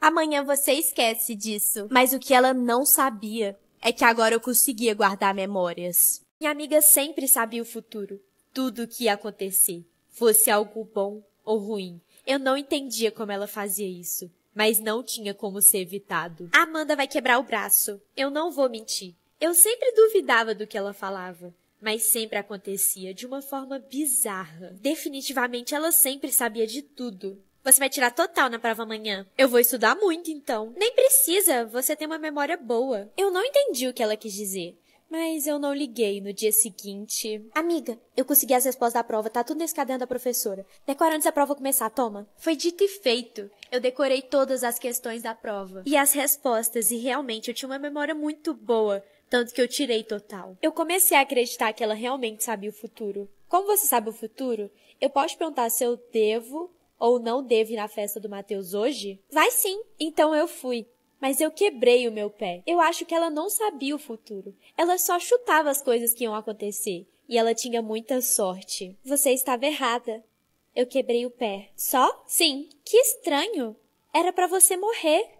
Amanhã você esquece disso. Mas o que ela não sabia é que agora eu conseguia guardar memórias. Minha amiga sempre sabia o futuro, tudo o que ia acontecer, fosse algo bom ou ruim. Eu não entendia como ela fazia isso, mas não tinha como ser evitado. Amanda vai quebrar o braço. Eu não vou mentir. Eu sempre duvidava do que ela falava, mas sempre acontecia de uma forma bizarra. Definitivamente ela sempre sabia de tudo. Você vai tirar total na prova amanhã. Eu vou estudar muito então. Nem precisa, você tem uma memória boa. Eu não entendi o que ela quis dizer. Mas eu não liguei no dia seguinte. Amiga, eu consegui as respostas da prova, tá tudo nesse caderno da professora. Decora antes da prova começar, toma. Foi dito e feito. Eu decorei todas as questões da prova. E as respostas, e realmente eu tinha uma memória muito boa tanto que eu tirei total. Eu comecei a acreditar que ela realmente sabia o futuro. Como você sabe o futuro, eu posso perguntar se eu devo ou não devo ir na festa do Mateus hoje? Vai sim. Então eu fui. Mas eu quebrei o meu pé. Eu acho que ela não sabia o futuro. Ela só chutava as coisas que iam acontecer. E ela tinha muita sorte. Você estava errada. Eu quebrei o pé. Só? Sim. Que estranho. Era para você morrer.